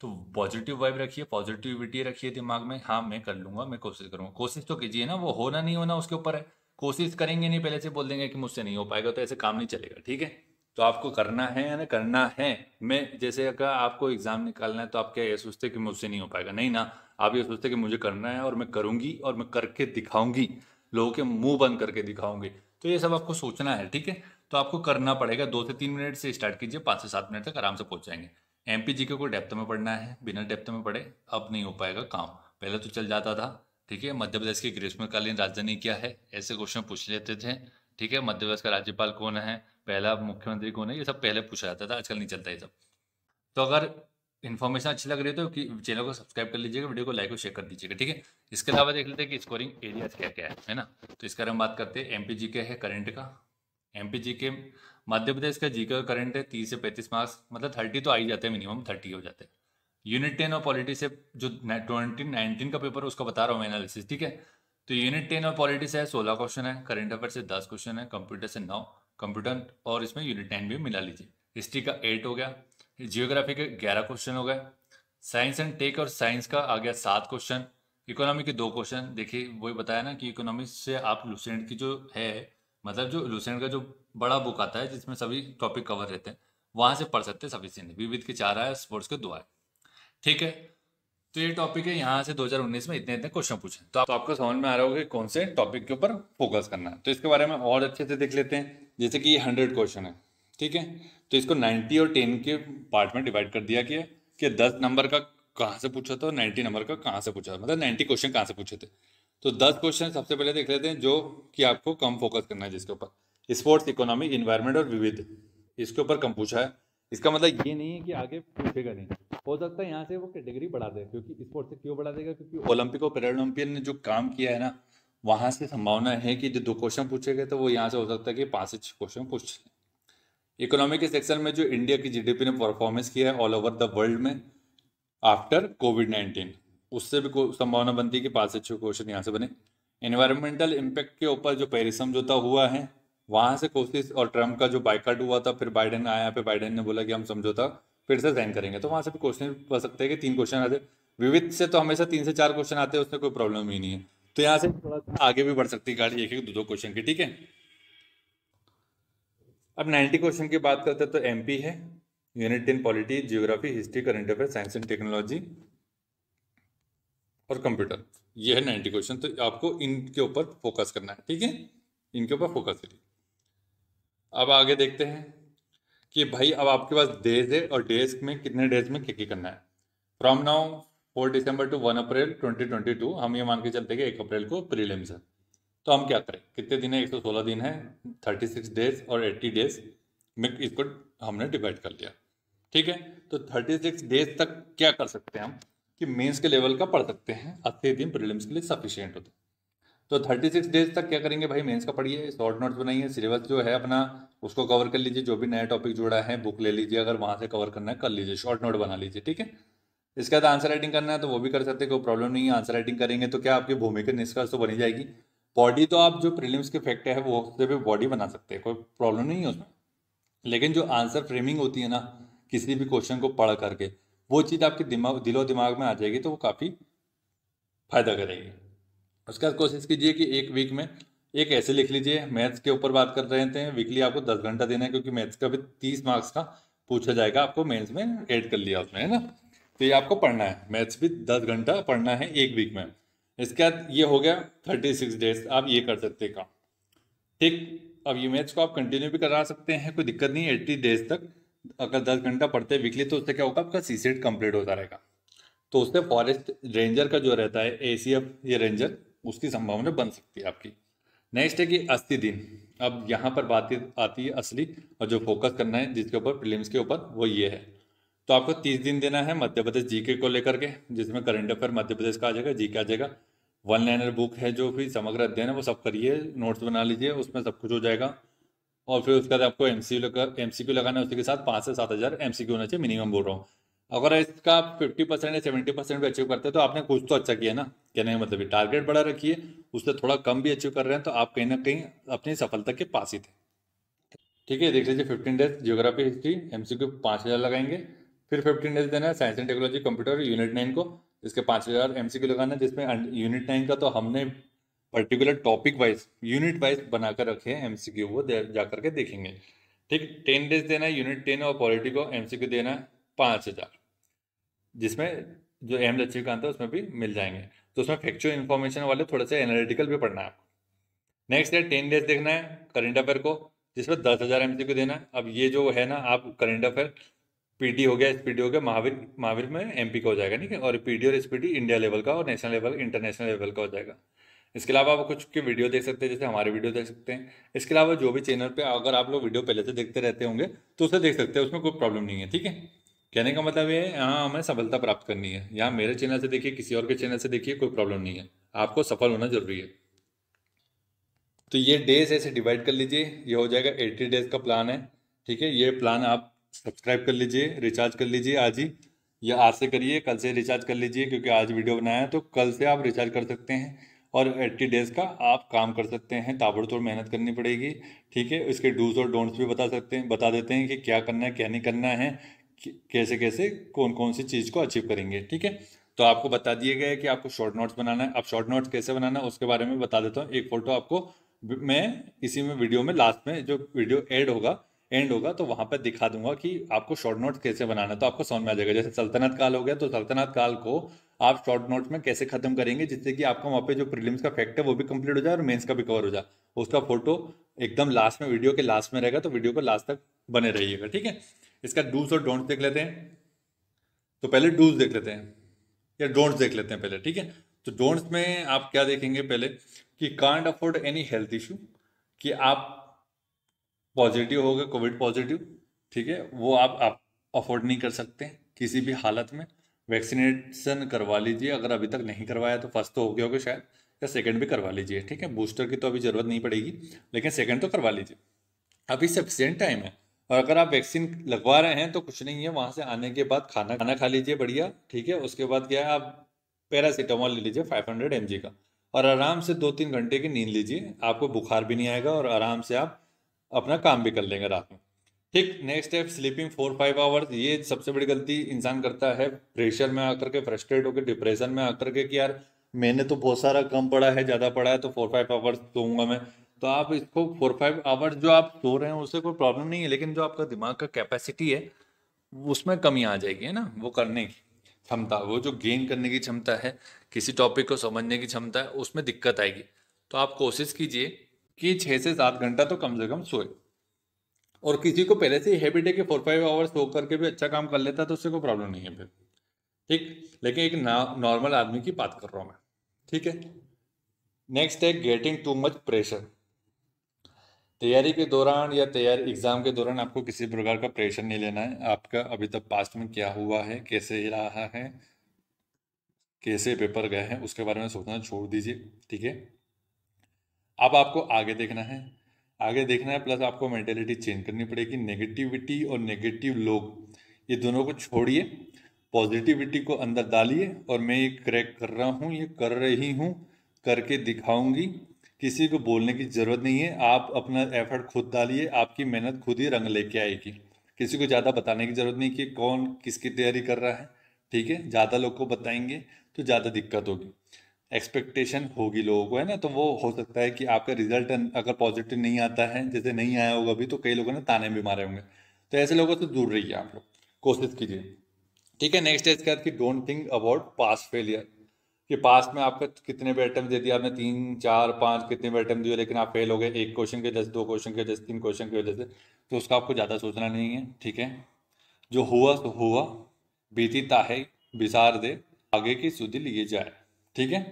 तो पॉजिटिव वाइब रखिए पॉजिटिविटी रखिए दिमाग में हाँ मैं कर लूँगा मैं कोशिश करूँगा कोशिश तो कीजिए ना वो होना नहीं होना उसके ऊपर है कोशिश करेंगे नहीं पहले से बोल देंगे कि मुझसे नहीं हो पाएगा तो ऐसे काम नहीं चलेगा ठीक है तो आपको करना है या ना करना है मैं जैसे अगर आपको एग्जाम निकालना है तो आप क्या ये सोचते कि मुझसे नहीं हो पाएगा नहीं ना आप ये सोचते कि मुझे करना है और मैं करूंगी और मैं करके दिखाऊंगी लोगों के मुंह बंद करके दिखाऊंगी तो ये सब आपको सोचना है ठीक है तो आपको करना पड़ेगा दो से तीन मिनट से स्टार्ट कीजिए पाँच से सात मिनट तक आराम से पहुंच जाएंगे एम पी जी के को डेप्थ में पढ़ना है बिना डेप्थ में पढ़े अब नहीं हो पाएगा काम पहले तो चल जाता था ठीक है मध्य प्रदेश की ग्रीष्मकालीन राजधानी क्या है ऐसे क्वेश्चन पूछ लेते थे ठीक है मध्य प्रदेश का राज्यपाल कौन है पहला मुख्यमंत्री कौन है ये सब पहले पूछा जाता था आजकल नहीं चलता ये सब तो अगर इन्फॉर्मेशन अच्छी लग रही है तो चैनल को सब्सक्राइब कर लीजिएगा वीडियो को लाइक और शेयर कर दीजिएगा ठीक है इसके अलावा देख लेते हैं कि स्कोरिंग एरियाज क्या क्या है है ना तो बारे हम बात करते हैं एमपी जीके है करंट का एमपी जीके मध्य प्रदेश का जीके का करंट है तीस से पैंतीस मार्क्स मतलब थर्टी तो आ ही जाते हैं मिनिमम थर्टी हो जाते हैं यूनिट टेन और पॉलिटी से जो ट्वेंटी नाइनटीन का पेपर उसका बता रहा हूँ मैं एनालिसिस ठीक है तो यूनिट टेन और पॉलिटी से सोलह क्वेश्चन है करेंट अफेयर से दस क्वेश्चन है कंप्यूटर से नौ कंप्यूटर और इसमें यूनिट टेन भी मिला लीजिए हिस्ट्री का एट हो गया जियोग्राफी के ग्यारह क्वेश्चन हो गए साइंस एंड टेक और साइंस का आ गया सात क्वेश्चन इकोनॉमी के दो क्वेश्चन देखिए वही बताया ना कि इकोनॉमी से आप लूसेंट की जो है मतलब जो लूसेंट का जो बड़ा बुक आता है जिसमें सभी टॉपिक कवर रहते हैं वहाँ से पढ़ सकते हैं सभी सीन विविध के चार आए स्पोर्ट्स के दो आए ठीक है तो ये टॉपिक है यहाँ से 2019 में इतने इतने क्वेश्चन पूछे तो, आप, तो आपको समझ में आ रहा होगा कि कौन से टॉपिक के ऊपर फोकस करना है तो इसके बारे में और अच्छे से देख लेते हैं जैसे कि ये हंड्रेड क्वेश्चन है ठीक है तो इसको नाइन्टी और टेन के पार्ट में डिवाइड कर दिया गया कि दस नंबर का कहाँ से पूछा था और नाइन्टी नंबर का कहाँ से पूछा था मतलब नाइन्टी क्वेश्चन कहाँ से पूछे थे तो दस क्वेश्चन सबसे पहले देख लेते हैं जो कि आपको कम फोकस करना है जिसके ऊपर स्पोर्ट्स इकोनॉमिक इन्वायरमेंट और विविध इसके ऊपर कम पूछा है इसका मतलब ये नहीं है कि आगे पूछेगा नहीं हो सकता है यहाँ से वो कैटेगरी बढ़ा दे क्योंकि स्पोर्ट से क्यों बढ़ा देगा क्योंकि ओलंपिक और पैरालंपियन ने जो काम किया है ना वहाँ से संभावना है कि जो दो क्वेश्चन पूछे गए तो वो यहाँ से हो सकता है कि पांच से छह क्वेश्चन पूछ इकोनॉमिक के सेक्शन में जो इंडिया की जीडीपी ने परफॉर्मेंस किया है ऑल ओवर द वर्ल्ड में आफ्टर कोविड नाइन्टीन उससे भी संभावना बनती है कि पांच से छह क्वेश्चन यहाँ से बने इन्वायरमेंटल इम्पैक्ट के ऊपर जो पेरिसम समझौता हुआ है वहां से कोशिश और ट्रम्प का जो बाइकट हुआ था फिर बाइडेन आया फिर बाइडेन ने बोला कि हम समझौता फिर से साइन करेंगे तो वहां से भी क्वेश्चन पड़ सकते हैं कि तीन क्वेश्चन आते विविध से तो हमेशा तीन से चार क्वेश्चन आते हैं उसमें कोई प्रॉब्लम ही नहीं है तो यहाँ से थोड़ा आगे भी बढ़ सकती है गाड़ी एक एक दो दो क्वेश्चन की ठीक है अब नाइन्टी क्वेश्चन की बात करते हैं तो एम है unit in polity geography history current affair science and technology और कंप्यूटर ये है नाइन्टी क्वेश्चन तो आपको इनके ऊपर फोकस करना है ठीक है इनके ऊपर फोकस करिए अब आगे देखते हैं कि भाई अब आपके पास डेज है और डेज में कितने डेज में क्या करना है from now four December to one April twenty twenty two हम ये मान के चलते कि एक अप्रैल को प्रीलिम्स है तो हम क्या करें कितने दिन है एक सौ सोलह दिन है थर्टी सिक्स डेज और एट्टी डेज में इसको हमने डिवाइड कर लिया ठीक है तो थर्टी सिक्स डेज तक क्या कर सकते हैं हम कि मेंस के लेवल का पढ़ सकते हैं अस्सी दिन प्रीलिम्स के लिए सफिशियंट होता है तो थर्टी सिक्स डेज तक क्या करेंगे भाई मेंस का पढ़िए शॉर्ट नोट्स बनाइए सिलेबस जो है अपना उसको कवर कर लीजिए जो भी नया टॉपिक जुड़ा है बुक ले लीजिए अगर वहाँ से कवर करना है कर लीजिए शॉर्ट नोट बना लीजिए ठीक है इसके बाद आंसर राइटिंग करना है तो वो भी कर सकते कोई प्रॉब्लम नहीं है आंसर राइटिंग करेंगे तो क्या आपकी भूमिका निष्कर्ष तो बनी जाएगी बॉडी तो आप जो प्रीलिम्स के फैक्ट है वो उससे भी बॉडी बना सकते हैं कोई प्रॉब्लम नहीं है उसमें लेकिन जो आंसर फ्रेमिंग होती है ना किसी भी क्वेश्चन को पढ़ करके वो चीज़ आपके दिमाग दिलो दिमाग में आ जाएगी तो वो काफ़ी फायदा करेगी उसके बाद कोशिश कीजिए कि एक वीक में एक ऐसे लिख लीजिए मैथ्स के ऊपर बात कर रहे थे वीकली आपको दस घंटा देना है क्योंकि मैथ्स का भी तीस मार्क्स का पूछा जाएगा आपको मेन्स में एड कर लिया उसमें है ना तो ये आपको पढ़ना है मैथ्स भी दस घंटा पढ़ना है एक वीक में इसके बाद ये हो गया थर्टी सिक्स डेज आप ये कर सकते काम ठीक अब ये मैथ्स को आप कंटिन्यू भी करा सकते हैं कोई दिक्कत नहीं एट्टी डेज तक अगर दस घंटा पढ़ते हैं वीकली तो उससे क्या होगा आपका सी सेट कम्प्लीट होता रहेगा तो उससे फॉरेस्ट रेंजर का जो रहता है ए सी एफ ये रेंजर उसकी संभावना बन सकती है आपकी नेक्स्ट है कि अस्सी दिन अब यहाँ पर बात आती है असली और जो फोकस करना है जिसके ऊपर प्रीलिम्स के ऊपर वो ये है तो आपको तीस दिन देना है मध्य प्रदेश जीके को लेकर के जिसमें करंट अफेयर मध्य प्रदेश का आ जाएगा जी आ जाएगा वन लाइनर बुक है जो भी समग्र अध्ययन है वो सब करिए नोट्स बना लीजिए उसमें सब कुछ हो जाएगा और फिर उसके बाद आपको एम सी लगा एम सी क्यू लगाना है उसके साथ पाँच से सात हज़ार एम सी क्यू होना चाहिए मिनिमम बोल रहा हूँ अगर इसका फिफ्टी परसेंट या सेवेंटी परसेंट भी अचीव करते हैं तो आपने कुछ तो अच्छा किया ना क्या नहीं मतलब टारगेट बड़ा रखिए उससे थोड़ा कम भी अचीव कर रहे हैं तो आप कहीं ना कहीं अपनी सफलता के पास ही थे ठीक है देख लीजिए fifteen days geography history M C Q पाँच हज़ार लगाएंगे फिर फिफ्टीन डेज देना है science and technology computer unit nine को इसके पाँच हज़ार एम सी क्यू लगाना है जिसमें यूनिट नाइन का तो हमने particular topic wise unit wise बनाकर रखे हैं एम सी क्यू वो जा करके देखेंगे ठीक टेन डेज देना है यूनिट टेन और पॉलिटी को एम सी क्यू देना है पाँच हज़ार जिसमें जो एम लक्ष्मी कांत है उसमें भी मिल जाएंगे तो उसमें फैक्चुअल इन्फॉर्मेशन वाले थोड़े से एनालिटिकल भी पढ़ना है आपको नेक्स्ट है टेन डेज देखना है करेंट अफेयर को जिसमें दस हज़ार एम देना है अब ये जो है ना आप करेंट अफेयर पी हो गया एस हो गया महावीर महावीर में एम का हो जाएगा ठीक है और पी और एस इंडिया लेवल का और नेशनल लेवल इंटरनेशनल लेवल का हो जाएगा इसके अलावा आप कुछ के वीडियो देख सकते हैं जैसे हमारे वीडियो देख सकते हैं इसके अलावा जो भी चैनल पे अगर आप लोग वीडियो पहले से देखते रहते होंगे तो उसे देख सकते हैं उसमें कोई प्रॉब्लम नहीं है ठीक है कहने का मतलब ये है यहाँ हमें सफलता प्राप्त करनी है यहाँ मेरे चैनल से देखिए किसी और के चैनल से देखिए कोई प्रॉब्लम नहीं है आपको सफल होना जरूरी है तो ये डेज ऐसे डिवाइड कर लीजिए ये हो जाएगा एट्टी डेज का प्लान है ठीक है ये प्लान आप सब्सक्राइब कर लीजिए रिचार्ज कर लीजिए आज ही या आज से करिए कल से रिचार्ज कर लीजिए क्योंकि आज वीडियो बनाया है तो कल से आप रिचार्ज कर सकते हैं और एट्टी डेज का आप काम कर सकते हैं ताबड़तोड़ मेहनत करनी पड़ेगी ठीक है इसके डूज और डोंट्स भी बता सकते हैं बता देते हैं कि क्या करना है क्या नहीं करना है कैसे कैसे कौन कौन सी चीज़ को अचीव करेंगे ठीक है तो आपको बता दिए गए कि आपको शॉर्ट नोट्स बनाना है अब शॉर्ट नोट्स कैसे बनाना है उसके बारे में बता देता हूँ एक फोटो आपको मैं इसी में वीडियो में लास्ट में जो वीडियो एड होगा एंड होगा तो वहाँ पर दिखा दूंगा कि आपको शॉर्ट नोट कैसे बनाना तो आपको समझ में आ जाएगा जैसे सल्तनत काल हो गया तो सल्तनत काल को आप शॉर्ट नोट्स में कैसे खत्म करेंगे जिससे कि आपको वहाँ पे जो प्रीलिम्स का फैक्ट है वो भी कंप्लीट हो जाए और मेंस का भी कवर हो जाए उसका फोटो एकदम लास्ट में वीडियो के लास्ट में रहेगा तो वीडियो को लास्ट तक बने रहिएगा ठीक है इसका डूज और डोंट्स देख लेते हैं तो पहले डूज देख लेते हैं या डोंट्स देख लेते हैं पहले ठीक है तो डोंट्स में आप क्या देखेंगे पहले कि can't afford any health issue कि आप पॉजिटिव हो गए कोविड पॉजिटिव ठीक है वो आप आप अफोर्ड नहीं कर सकते किसी भी हालत में वैक्सीनेशन करवा लीजिए अगर अभी तक नहीं करवाया तो फर्स्ट तो हो गया होगा शायद या सेकंड भी करवा लीजिए ठीक है बूस्टर की तो अभी ज़रूरत नहीं पड़ेगी लेकिन सेकंड तो करवा लीजिए अभी सफिशियंट टाइम है और अगर आप वैक्सीन लगवा रहे हैं तो कुछ नहीं है वहाँ से आने के बाद खाना खाना खा लीजिए बढ़िया ठीक है उसके बाद क्या है आप पैरासीटामोल ले लीजिए 500 हंड्रेड एम का और आराम से दो तीन घंटे की नींद लीजिए आपको बुखार भी नहीं आएगा और आराम से आप अपना काम भी कर लेंगे रात में ठीक नेक्स्ट है स्लीपिंग फोर फाइव आवर्स ये सबसे बड़ी गलती इंसान करता है प्रेशर में आकर के फ्रस्ट्रेट होकर डिप्रेशन में आकर के कि यार मैंने तो बहुत सारा कम पड़ा है ज़्यादा पड़ा है तो फोर फाइव आवर्स दूंगा मैं तो आप इसको फोर फाइव आवर्स जो आप सो रहे हैं उससे कोई प्रॉब्लम नहीं है लेकिन जो आपका दिमाग का कैपेसिटी है उसमें कमी आ जाएगी है ना वो करने की क्षमता वो जो गेन करने की क्षमता है किसी टॉपिक को समझने की क्षमता है उसमें दिक्कत आएगी तो आप कोशिश कीजिए कि छः से सात घंटा तो कम से कम सोए और किसी को पहले से ही हैबिट है कि फोर फाइव आवर्स सो करके भी अच्छा काम कर लेता है तो उससे कोई प्रॉब्लम नहीं है फिर ठीक लेकिन एक नॉर्मल आदमी की बात कर रहा हूँ मैं ठीक है नेक्स्ट है गेटिंग टू मच प्रेशर तैयारी के दौरान या तैयार एग्ज़ाम के दौरान आपको किसी प्रकार का प्रेशर नहीं लेना है आपका अभी तक पास्ट में क्या हुआ है कैसे रहा है कैसे पेपर गए हैं उसके बारे में सोचना छोड़ दीजिए ठीक है अब आपको आगे देखना है आगे देखना है प्लस आपको मेंटेलिटी चेंज करनी पड़ेगी नेगेटिविटी और नेगेटिव लोग ये दोनों को छोड़िए पॉजिटिविटी को अंदर डालिए और मैं ये क्रैक कर रहा हूँ ये कर रही हूँ करके दिखाऊंगी किसी को बोलने की ज़रूरत नहीं है आप अपना एफर्ट खुद डालिए आपकी मेहनत खुद ही रंग लेके आएगी किसी को ज़्यादा बताने की ज़रूरत नहीं कि कौन किसकी तैयारी कर रहा है ठीक है ज़्यादा लोग को बताएंगे तो ज़्यादा दिक्कत होगी एक्सपेक्टेशन होगी लोगों को है ना तो वो हो सकता है कि आपका रिजल्ट अगर पॉजिटिव नहीं आता है जैसे नहीं आया होगा अभी तो कई लोगों ने ताने भी मारे होंगे तो ऐसे लोगों से दूर रहिए आप लोग कोशिश कीजिए ठीक है नेक्स्ट है इसके बाद कि don't think about past failure कि पास में आपको कितने भी अटैम्प्ट दे दिया आपने तीन चार पाँच कितने भी अटैम्प्ट दिए लेकिन आप फेल हो गए एक क्वेश्चन के दस दो क्वेश्चन के दस तीन क्वेश्चन की वजह से तो उसका आपको ज़्यादा सोचना नहीं है ठीक है जो हुआ तो हुआ बीती ताहे बिसार दे आगे की सुधि लिए जाए ठीक है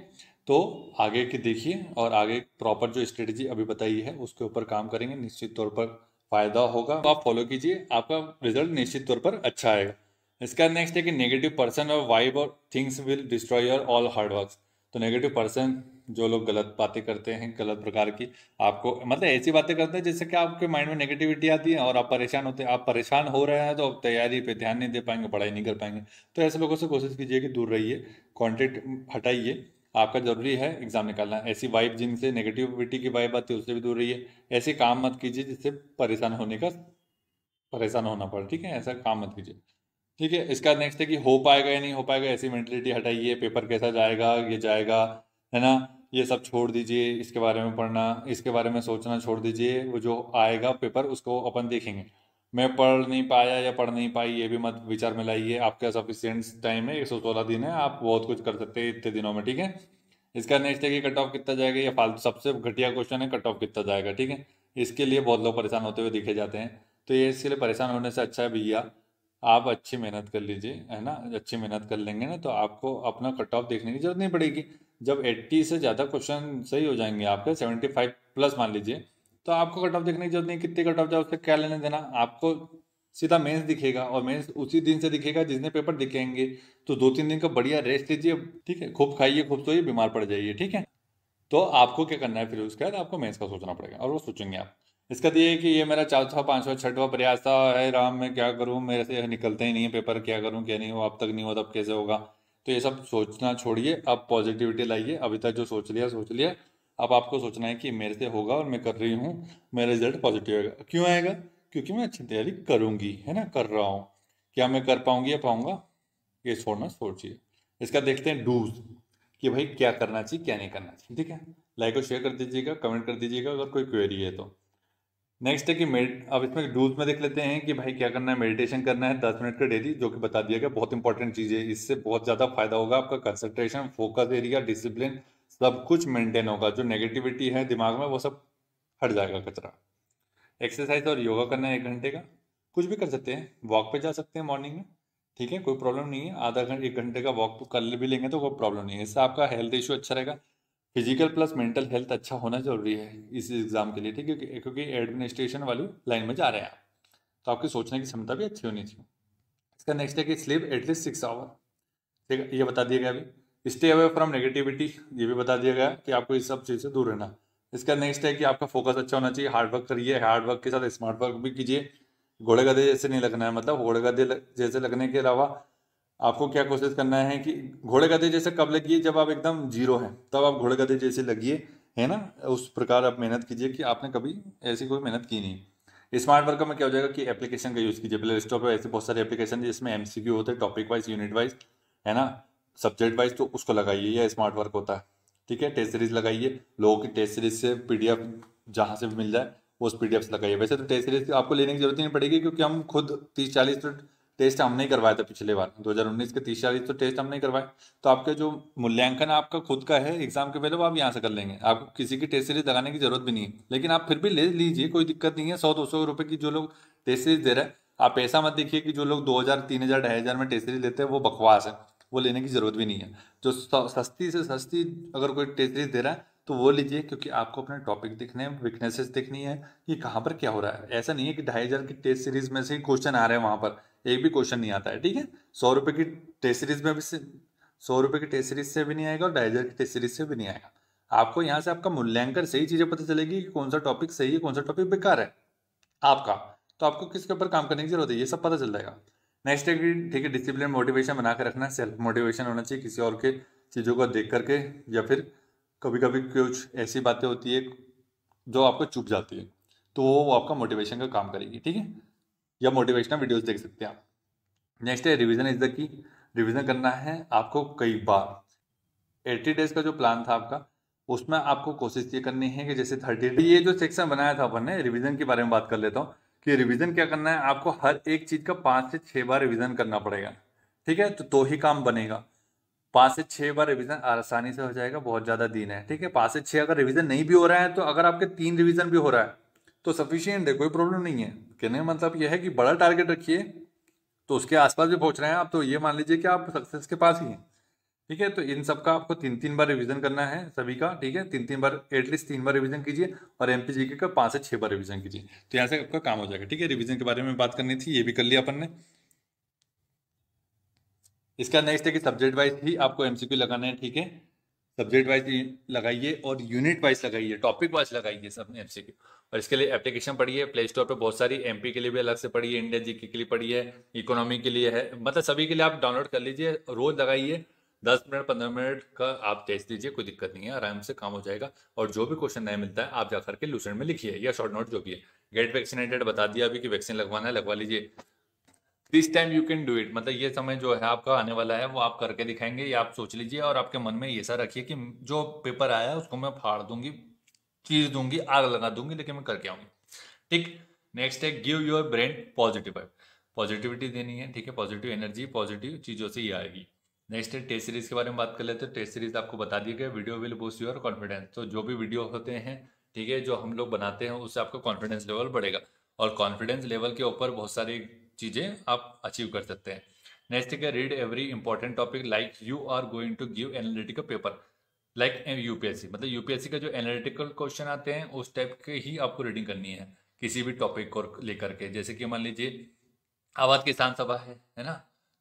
तो आगे की देखिए और आगे प्रॉपर जो स्ट्रेटजी अभी बताई है उसके ऊपर काम करेंगे निश्चित तौर पर फायदा होगा तो आप फॉलो कीजिए आपका रिजल्ट निश्चित तौर पर अच्छा आएगा इसका नेक्स्ट है कि नेगेटिव पर्सन और वाइब और things will destroy your all hard work तो नेगेटिव पर्सन जो लोग गलत बातें करते हैं गलत प्रकार की आपको मतलब ऐसी बातें करते हैं जिससे कि आपके माइंड में नेगेटिविटी आती है और आप परेशान होते हैं आप परेशान हो रहे हैं तो आप तैयारी पे ध्यान नहीं दे पाएंगे पढ़ाई नहीं कर पाएंगे तो ऐसे लोगों से कोशिश कीजिए कि दूर रहिए कॉन्टेक्ट हटाइए आपका जरूरी है एग्जाम निकालना ऐसी वाइब जिनसे नेगेटिविटी की वाइब आती है उससे भी दूर रहिए ऐसे काम मत कीजिए जिससे परेशान होने का परेशान होना पड़े ठीक है ऐसा काम मत कीजिए ठीक है इसका नेक्स्ट है कि हो पाएगा या नहीं हो पाएगा ऐसी मेंटेलिटी हटाइए पेपर कैसा जाएगा ये जाएगा है ना ये सब छोड़ दीजिए इसके बारे में पढ़ना इसके बारे में सोचना छोड़ दीजिए वो जो आएगा पेपर उसको अपन देखेंगे मैं पढ़ नहीं पाया या पढ़ नहीं पाई ये भी मत विचार में लाइए आपके सफिशियंट टाइम है एक सौ सोलह दिन है आप बहुत कुछ कर सकते हैं इतने दिनों में ठीक है इसका नेक्स्ट है कि कट ऑफ कितना जाएगा या फालतू सबसे घटिया क्वेश्चन है कट ऑफ कितना जाएगा ठीक है इसके लिए बहुत लोग परेशान होते हुए दिखे जाते हैं तो ये इसके लिए परेशान होने से अच्छा है भैया आप अच्छी मेहनत कर लीजिए है ना अच्छी मेहनत कर लेंगे ना तो आपको अपना कट ऑफ देखने की जरूरत नहीं पड़ेगी जब 80 से ज़्यादा क्वेश्चन सही हो जाएंगे आपके 75 प्लस मान लीजिए तो आपको कट ऑफ देखने की जरूरत नहीं कितने कट ऑफ जाए उससे क्या लेने देना आपको सीधा मेंस दिखेगा और मेंस उसी दिन से दिखेगा जिसने पेपर दिखेंगे तो दो तीन दिन का बढ़िया रेस्ट लीजिए ठीक है खूब खाइए खूब सोइए बीमार पड़ जाइए ठीक है तो आपको क्या करना है फिर उसके बाद आपको मेंस का सोचना पड़ेगा और वो सोचेंगे आप इसका तो है कि ये मेरा चौथा पाँचवा छठवा प्रयास था है राम मैं क्या करूँ मेरे से निकलते ही नहीं है पेपर क्या करूँ क्या नहीं हो अब तक नहीं हुआ तब कैसे होगा तो ये सब सोचना छोड़िए अब पॉजिटिविटी लाइए अभी तक जो सोच लिया सोच लिया अब आपको सोचना है कि मेरे से होगा और मैं कर रही हूँ मेरा रिजल्ट पॉजिटिव आएगा क्यों आएगा क्योंकि मैं अच्छी तैयारी करूँगी है ना कर रहा हूँ क्या मैं कर पाऊँगी या पाऊँगा ये छोड़ना सोचिए इसका देखते हैं डूज कि भाई क्या करना चाहिए क्या नहीं करना चाहिए ठीक है लाइक और शेयर कर दीजिएगा कमेंट कर दीजिएगा अगर कोई क्वेरी है तो नेक्स्ट है कि मेड अब इसमें डूज में देख लेते हैं कि भाई क्या करना है मेडिटेशन करना है दस मिनट का डेली जो कि बता दिया गया बहुत इंपॉर्टेंट चीज़ है इससे बहुत ज़्यादा फायदा होगा आपका कंसंट्रेशन फोकस एरिया डिसिप्लिन सब कुछ मेंटेन होगा जो नेगेटिविटी है दिमाग में वो सब हट जाएगा कचरा एक्सरसाइज और योगा करना है एक घंटे का कुछ भी कर सकते हैं वॉक पर जा सकते हैं मॉर्निंग में ठीक है कोई प्रॉब्लम नहीं है आधा घंटे एक घंटे का वॉक तो कर भी लेंगे तो कोई प्रॉब्लम नहीं है इससे आपका हेल्थ इशू अच्छा रहेगा फिजिकल प्लस मेंटल हेल्थ अच्छा होना जरूरी है इस एग्ज़ाम के लिए ठीक है क्योंकि क्योंकि एडमिनिस्ट्रेशन वाली लाइन में जा रहे हैं आप तो आपकी सोचने की क्षमता भी अच्छी होनी चाहिए इसका नेक्स्ट है कि स्लीप एटलीस्ट सिक्स आवर ठीक है ये बता दिया गया अभी स्टे अवे फ्रॉम नेगेटिविटी ये भी बता दिया गया कि आपको इस सब चीज़ से दूर रहना इसका नेक्स्ट है कि आपका फोकस अच्छा होना चाहिए हार्ड वर्क करिए हार्ड वर्क के साथ स्मार्ट वर्क भी कीजिए घोड़े गधे जैसे नहीं लगना है मतलब घोड़े गधे जैसे लगने के अलावा आपको क्या कोशिश करना है कि घोड़े गधे जैसे कब लगिए जब आप एकदम जीरो हैं तब आप घोड़े गधे जैसे लगिए है ना उस प्रकार आप मेहनत कीजिए कि आपने कभी ऐसी कोई मेहनत की नहीं स्मार्ट वर्क में क्या हो जाएगा कि एप्लीकेशन का यूज़ कीजिए प्ले स्टोर पर ऐसे बहुत सारे एप्लीकेशन जिसमें एम सी होते हैं टॉपिक वाइज यूनिट वाइज है ना सब्जेक्ट वाइज तो उसको लगाइए या स्मार्ट वर्क होता है ठीक है टेस्ट सीरीज लगाइए लोगों की टेस्ट सीरीज से पी डी जहाँ से भी मिल जाए उस पी डी लगाइए वैसे तो टेस्ट सीरीज आपको लेने की जरूरत नहीं पड़ेगी क्योंकि हम खुद तीस चालीस टेस्ट हम नहीं करवाया था पिछले बार 2019 के तीस तारीख तो टेस्ट हम नहीं करवाए तो आपके जो मूल्यांकन आपका खुद का है एग्जाम के पहले वो आप यहाँ से कर लेंगे आपको किसी की टेस्ट सीरीज लगाने की जरूरत भी नहीं है लेकिन आप फिर भी ले लीजिए कोई दिक्कत नहीं है सौ दो सौ रुपये की जो लोग टेस्ट सीरीज दे रहे हैं आप ऐसा मत देखिए कि जो लोग दो हज़ार तीन हज़ार ढाई हज़ार में टेस्ट सीरीज लेते हैं वो बकवास है वो लेने की ज़रूरत भी नहीं है जो सस्ती से सस्ती अगर कोई टेस्ट सीरीज दे रहा है तो वो लीजिए क्योंकि आपको अपने टॉपिक दिखने हैं वीकनेसेस दिखनी है कि कहाँ पर क्या हो रहा है ऐसा नहीं है कि ढाई हज़ार की टेस्ट सीरीज में से ही क्वेश्चन आ रहे हैं वहाँ पर एक भी क्वेश्चन नहीं आता है ठीक है सौ रुपए की टेस्ट सीरीज में भी सौ रुपए की टेस्ट सीरीज से भी नहीं आएगा और डाइजर की टेस्ट सीरीज से भी नहीं आएगा आपको यहाँ से आपका मूल्यांकन सही चीज़ें पता चलेगी कि कौन सा टॉपिक सही है कौन सा टॉपिक बेकार है आपका तो आपको किसके ऊपर काम करने की जरूरत है ये सब पता चल जाएगा नेक्स्ट है कि ठीक है डिसिप्लिन मोटिवेशन बना के रखना सेल्फ मोटिवेशन होना चाहिए किसी और के चीज़ों को देख करके या फिर कभी कभी कुछ ऐसी बातें होती है जो आपको चुप जाती है तो वो आपका मोटिवेशन का काम करेगी ठीक है या मोटिवेशनल वीडियोस देख सकते हैं आप नेक्स्ट है revision is the key revision करना है आपको कई बार एट्टी डेज का जो प्लान था आपका उसमें आपको कोशिश ये करनी है कि जैसे थर्टी डेज ये जो सेक्शन बनाया था अपन ने रिविजन के बारे में बात कर लेता हूँ कि रिविजन क्या करना है आपको हर एक चीज़ का पाँच से छः बार रिविजन करना पड़ेगा ठीक है तो, तो ही काम बनेगा पाँच से छः बार रिविजन आसानी से हो जाएगा बहुत ज़्यादा दिन है ठीक है पाँच से छः अगर रिविजन नहीं भी हो रहा है तो अगर आपके तीन रिविजन भी हो रहा है तो सफिशियंट है कोई प्रॉब्लम नहीं है कहने का मतलब यह है कि बड़ा टारगेट रखिए तो उसके आसपास भी पहुंच रहे हैं आप तो ये मान लीजिए कि आप सक्सेस के पास ही हैं ठीक है तो इन सब का आपको तीन तीन बार रिवीजन करना है सभी का ठीक है तीन तीन बार एटलीस्ट तीन बार रिवीजन कीजिए और एम पी का पांच से छह बार रिवीजन कीजिए तो यहाँ से आपका काम हो जाएगा ठीक है रिवीजन के बारे में बात करनी थी ये भी कर लिया अपन ने इसका नेक्स्ट है कि सब्जेक्ट वाइज ही आपको एमसीक्यू लगाना है ठीक है सब्जेक्ट वाइज लगाइए और यूनिट वाइज लगाइए टॉपिक वाइज लगाइए सब एमसीक्यू और इसके लिए एप्लीकेशन पड़ी है प्ले स्टोर पर बहुत सारी एम के लिए भी अलग से पड़ी है इंडिया जीके के लिए पड़ी है इकोनॉमी के लिए है मतलब सभी के लिए आप डाउनलोड कर लीजिए रोज लगाइए दस मिनट पंद्रह मिनट का आप टेस्ट दीजिए कोई दिक्कत नहीं है आराम से काम हो जाएगा और जो भी क्वेश्चन नया मिलता है आप जाकर के लूसेंट में लिखिए या शॉर्ट नोट जो भी है गेट वैक्सीनेटेड बता दिया अभी कि वैक्सीन लगवाना है लगवा लीजिए this time you can do it मतलब ये समय जो है आपका आने वाला है वो आप करके दिखाएंगे या आप सोच लीजिए और आपके मन में ये सा रखिए कि जो पेपर आया है उसको मैं फाड़ दूंगी चीज दूंगी आग लगा दूंगी लेकिन मैं करके आऊंगी ठीक नेक्स्ट है give your brain positive vibe positivity देनी है ठीक है पॉजिटिव एनर्जी पॉजिटिव चीज़ों से ही आएगी नेक्स्ट है टेस्ट सीरीज के बारे में बात कर लेते हैं टेस्ट सीरीज आपको बता दिया गया video will boost your confidence तो जो भी वीडियो होते हैं ठीक है जो हम लोग बनाते हैं उससे आपका कॉन्फिडेंस लेवल बढ़ेगा और कॉन्फिडेंस लेवल के ऊपर बहुत सारी चीज़ें आप अचीव कर सकते हैं नेक्स्ट है read every important topic like you are going to give analytical paper like UPSC eh, मतलब यूपीएससी का जो एनालिटिकल क्वेश्चन आते हैं उस टाइप के ही आपको रीडिंग करनी है किसी भी टॉपिक को लेकर के जैसे कि मान लीजिए आवाज किसान सभा है है ना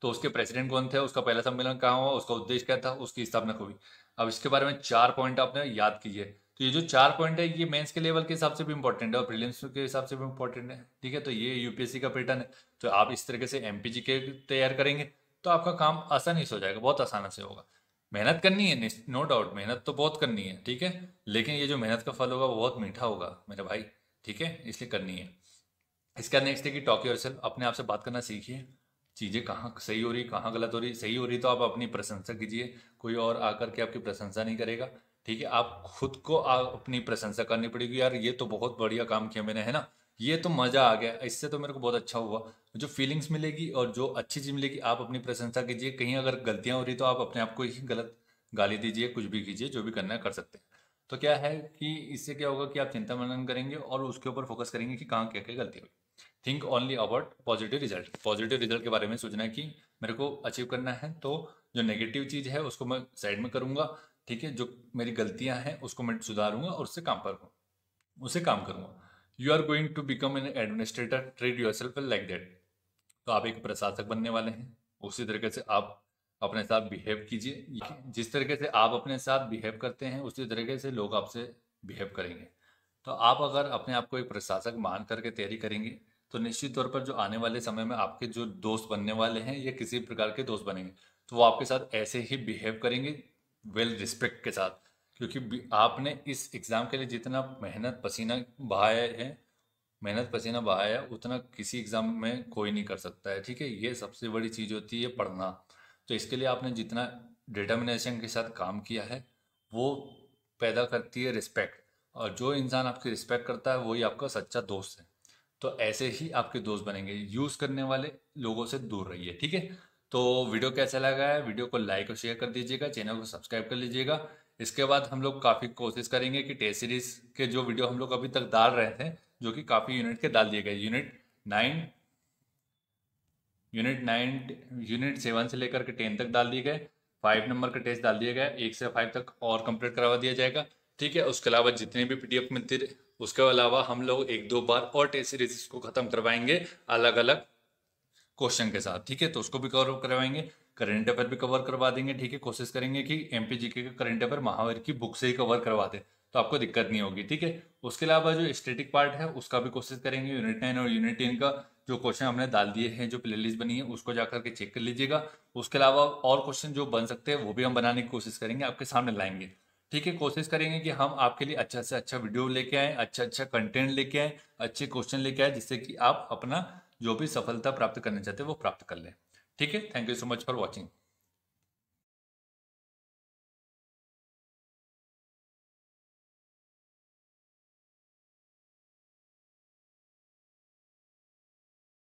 तो उसके प्रेसिडेंट कौन थे उसका पहला सम्मेलन कहाँ हुआ उसका उद्देश्य क्या था उसकी स्थापना हुई अब इसके बारे में चार पॉइंट आपने याद कीजिए तो ये जो चार पॉइंट है ये मेंस के लेवल के हिसाब से भी इम्पोर्टेंट है और प्रीलिम्स के हिसाब से भी इम्पोर्टेंट है ठीक है तो ये यूपीएससी का पैटर्न है तो आप इस तरीके से एमपीजी के तैयार करेंगे तो आपका काम आसानी से हो जाएगा बहुत आसानी से होगा मेहनत करनी है नो डाउट मेहनत तो बहुत करनी है ठीक है लेकिन ये जो मेहनत का फल होगा वो बहुत मीठा होगा मेरे भाई ठीक है इसलिए करनी है इसका नेक्स्ट है कि टॉक योर सेल्फ अपने आप से बात करना सीखिए चीज़ें कहाँ सही हो रही कहाँ गलत हो रही सही हो रही तो आप अपनी प्रशंसा कीजिए कोई और आकर के आपकी प्रशंसा नहीं करेगा ठीक है आप खुद को अपनी प्रशंसा करनी पड़ेगी यार ये तो बहुत बढ़िया काम किया मैंने है ना ये तो मज़ा आ गया इससे तो मेरे को बहुत अच्छा हुआ जो फीलिंग्स मिलेगी और जो अच्छी चीज़ मिलेगी आप अपनी प्रशंसा कीजिए कहीं अगर गलतियाँ हो रही तो आप अपने आप को ही गलत गाली दीजिए कुछ भी कीजिए जो भी करना है कर सकते हैं तो क्या है कि इससे क्या होगा कि आप चिंता मनन करेंगे और उसके ऊपर फोकस करेंगे कि कहाँ क्या क्या गलती हुई think only about positive result positive result के बारे में सोचना है कि मेरे को अचीव करना है तो जो नेगेटिव चीज़ है उसको मैं साइड में करूँगा ठीक है जो मेरी गलतियाँ हैं उसको मैं सुधारूंगा और उससे काम करूँगा उससे काम करूँगा you are going to become an administrator treat yourself like that तो आप एक प्रशासक बनने वाले हैं उसी तरीके से आप अपने साथ बिहेव कीजिए जिस तरीके से आप अपने साथ बिहेव करते हैं उसी तरीके से लोग आपसे बिहेव करेंगे तो आप अगर अपने आप को एक प्रशासक मान करके तैयारी करेंगे तो निश्चित तौर पर जो आने वाले समय में आपके जो दोस्त बनने वाले हैं या किसी प्रकार के दोस्त बनेंगे तो वो आपके साथ ऐसे ही बिहेव करेंगे वेल रिस्पेक्ट के साथ क्योंकि आपने इस एग्ज़ाम के लिए जितना मेहनत पसीना बहाया है मेहनत पसीना बहाया उतना किसी एग्ज़ाम में कोई नहीं कर सकता है ठीक है ये सबसे बड़ी चीज़ होती है पढ़ना तो इसके लिए आपने जितना डिटर्मिनेशन के साथ काम किया है वो पैदा करती है रिस्पेक्ट और जो इंसान आपकी रिस्पेक्ट करता है वही आपका सच्चा दोस्त है तो ऐसे ही आपके दोस्त बनेंगे यूज़ करने वाले लोगों से दूर रहिए ठीक है तो वीडियो कैसा लगा है वीडियो को लाइक और शेयर कर दीजिएगा चैनल को सब्सक्राइब कर लीजिएगा इसके बाद हम लोग काफ़ी कोशिश करेंगे कि टेस्ट सीरीज के जो वीडियो हम लोग अभी तक डाल रहे थे जो कि काफ़ी यूनिट के डाल दिए गए unit nine unit nine unit seven से लेकर के टेन तक डाल दिए गए फाइव नंबर के टेस्ट डाल दिए गए एक से फाइव तक और कंप्लीट करवा दिया जाएगा ठीक है उसके अलावा जितने भी पीडीएफ मिलती रहे उसके अलावा हम लोग एक दो बार और टेस्ट सीरीज को खत्म करवाएंगे अलग अलग क्वेश्चन के साथ ठीक है तो उसको भी कवर करवाएंगे करंट अफेयर भी कवर करवा देंगे ठीक है कोशिश करेंगे कि एम पी जी के करंट अफेयर महावीर की बुक से ही कवर करवा दें तो आपको दिक्कत नहीं होगी ठीक है उसके अलावा जो स्टेटिक पार्ट है उसका भी कोशिश करेंगे यूनिट नाइन और यूनिट टेन का जो क्वेश्चन हमने डाल दिए हैं जो प्लेलिस्ट बनी है उसको जाकर के चेक कर लीजिएगा उसके अलावा और क्वेश्चन जो बन सकते हैं वो भी हम बनाने की कोशिश करेंगे आपके सामने लाएंगे ठीक है कोशिश करेंगे कि हम आपके लिए अच्छा से अच्छा वीडियो लेके आए अच्छा अच्छा कंटेंट लेके आए अच्छे क्वेश्चन लेके आए जिससे कि आप अपना जो भी सफलता प्राप्त करना चाहते हैं वो प्राप्त कर लें ठीक है thank you so much for watching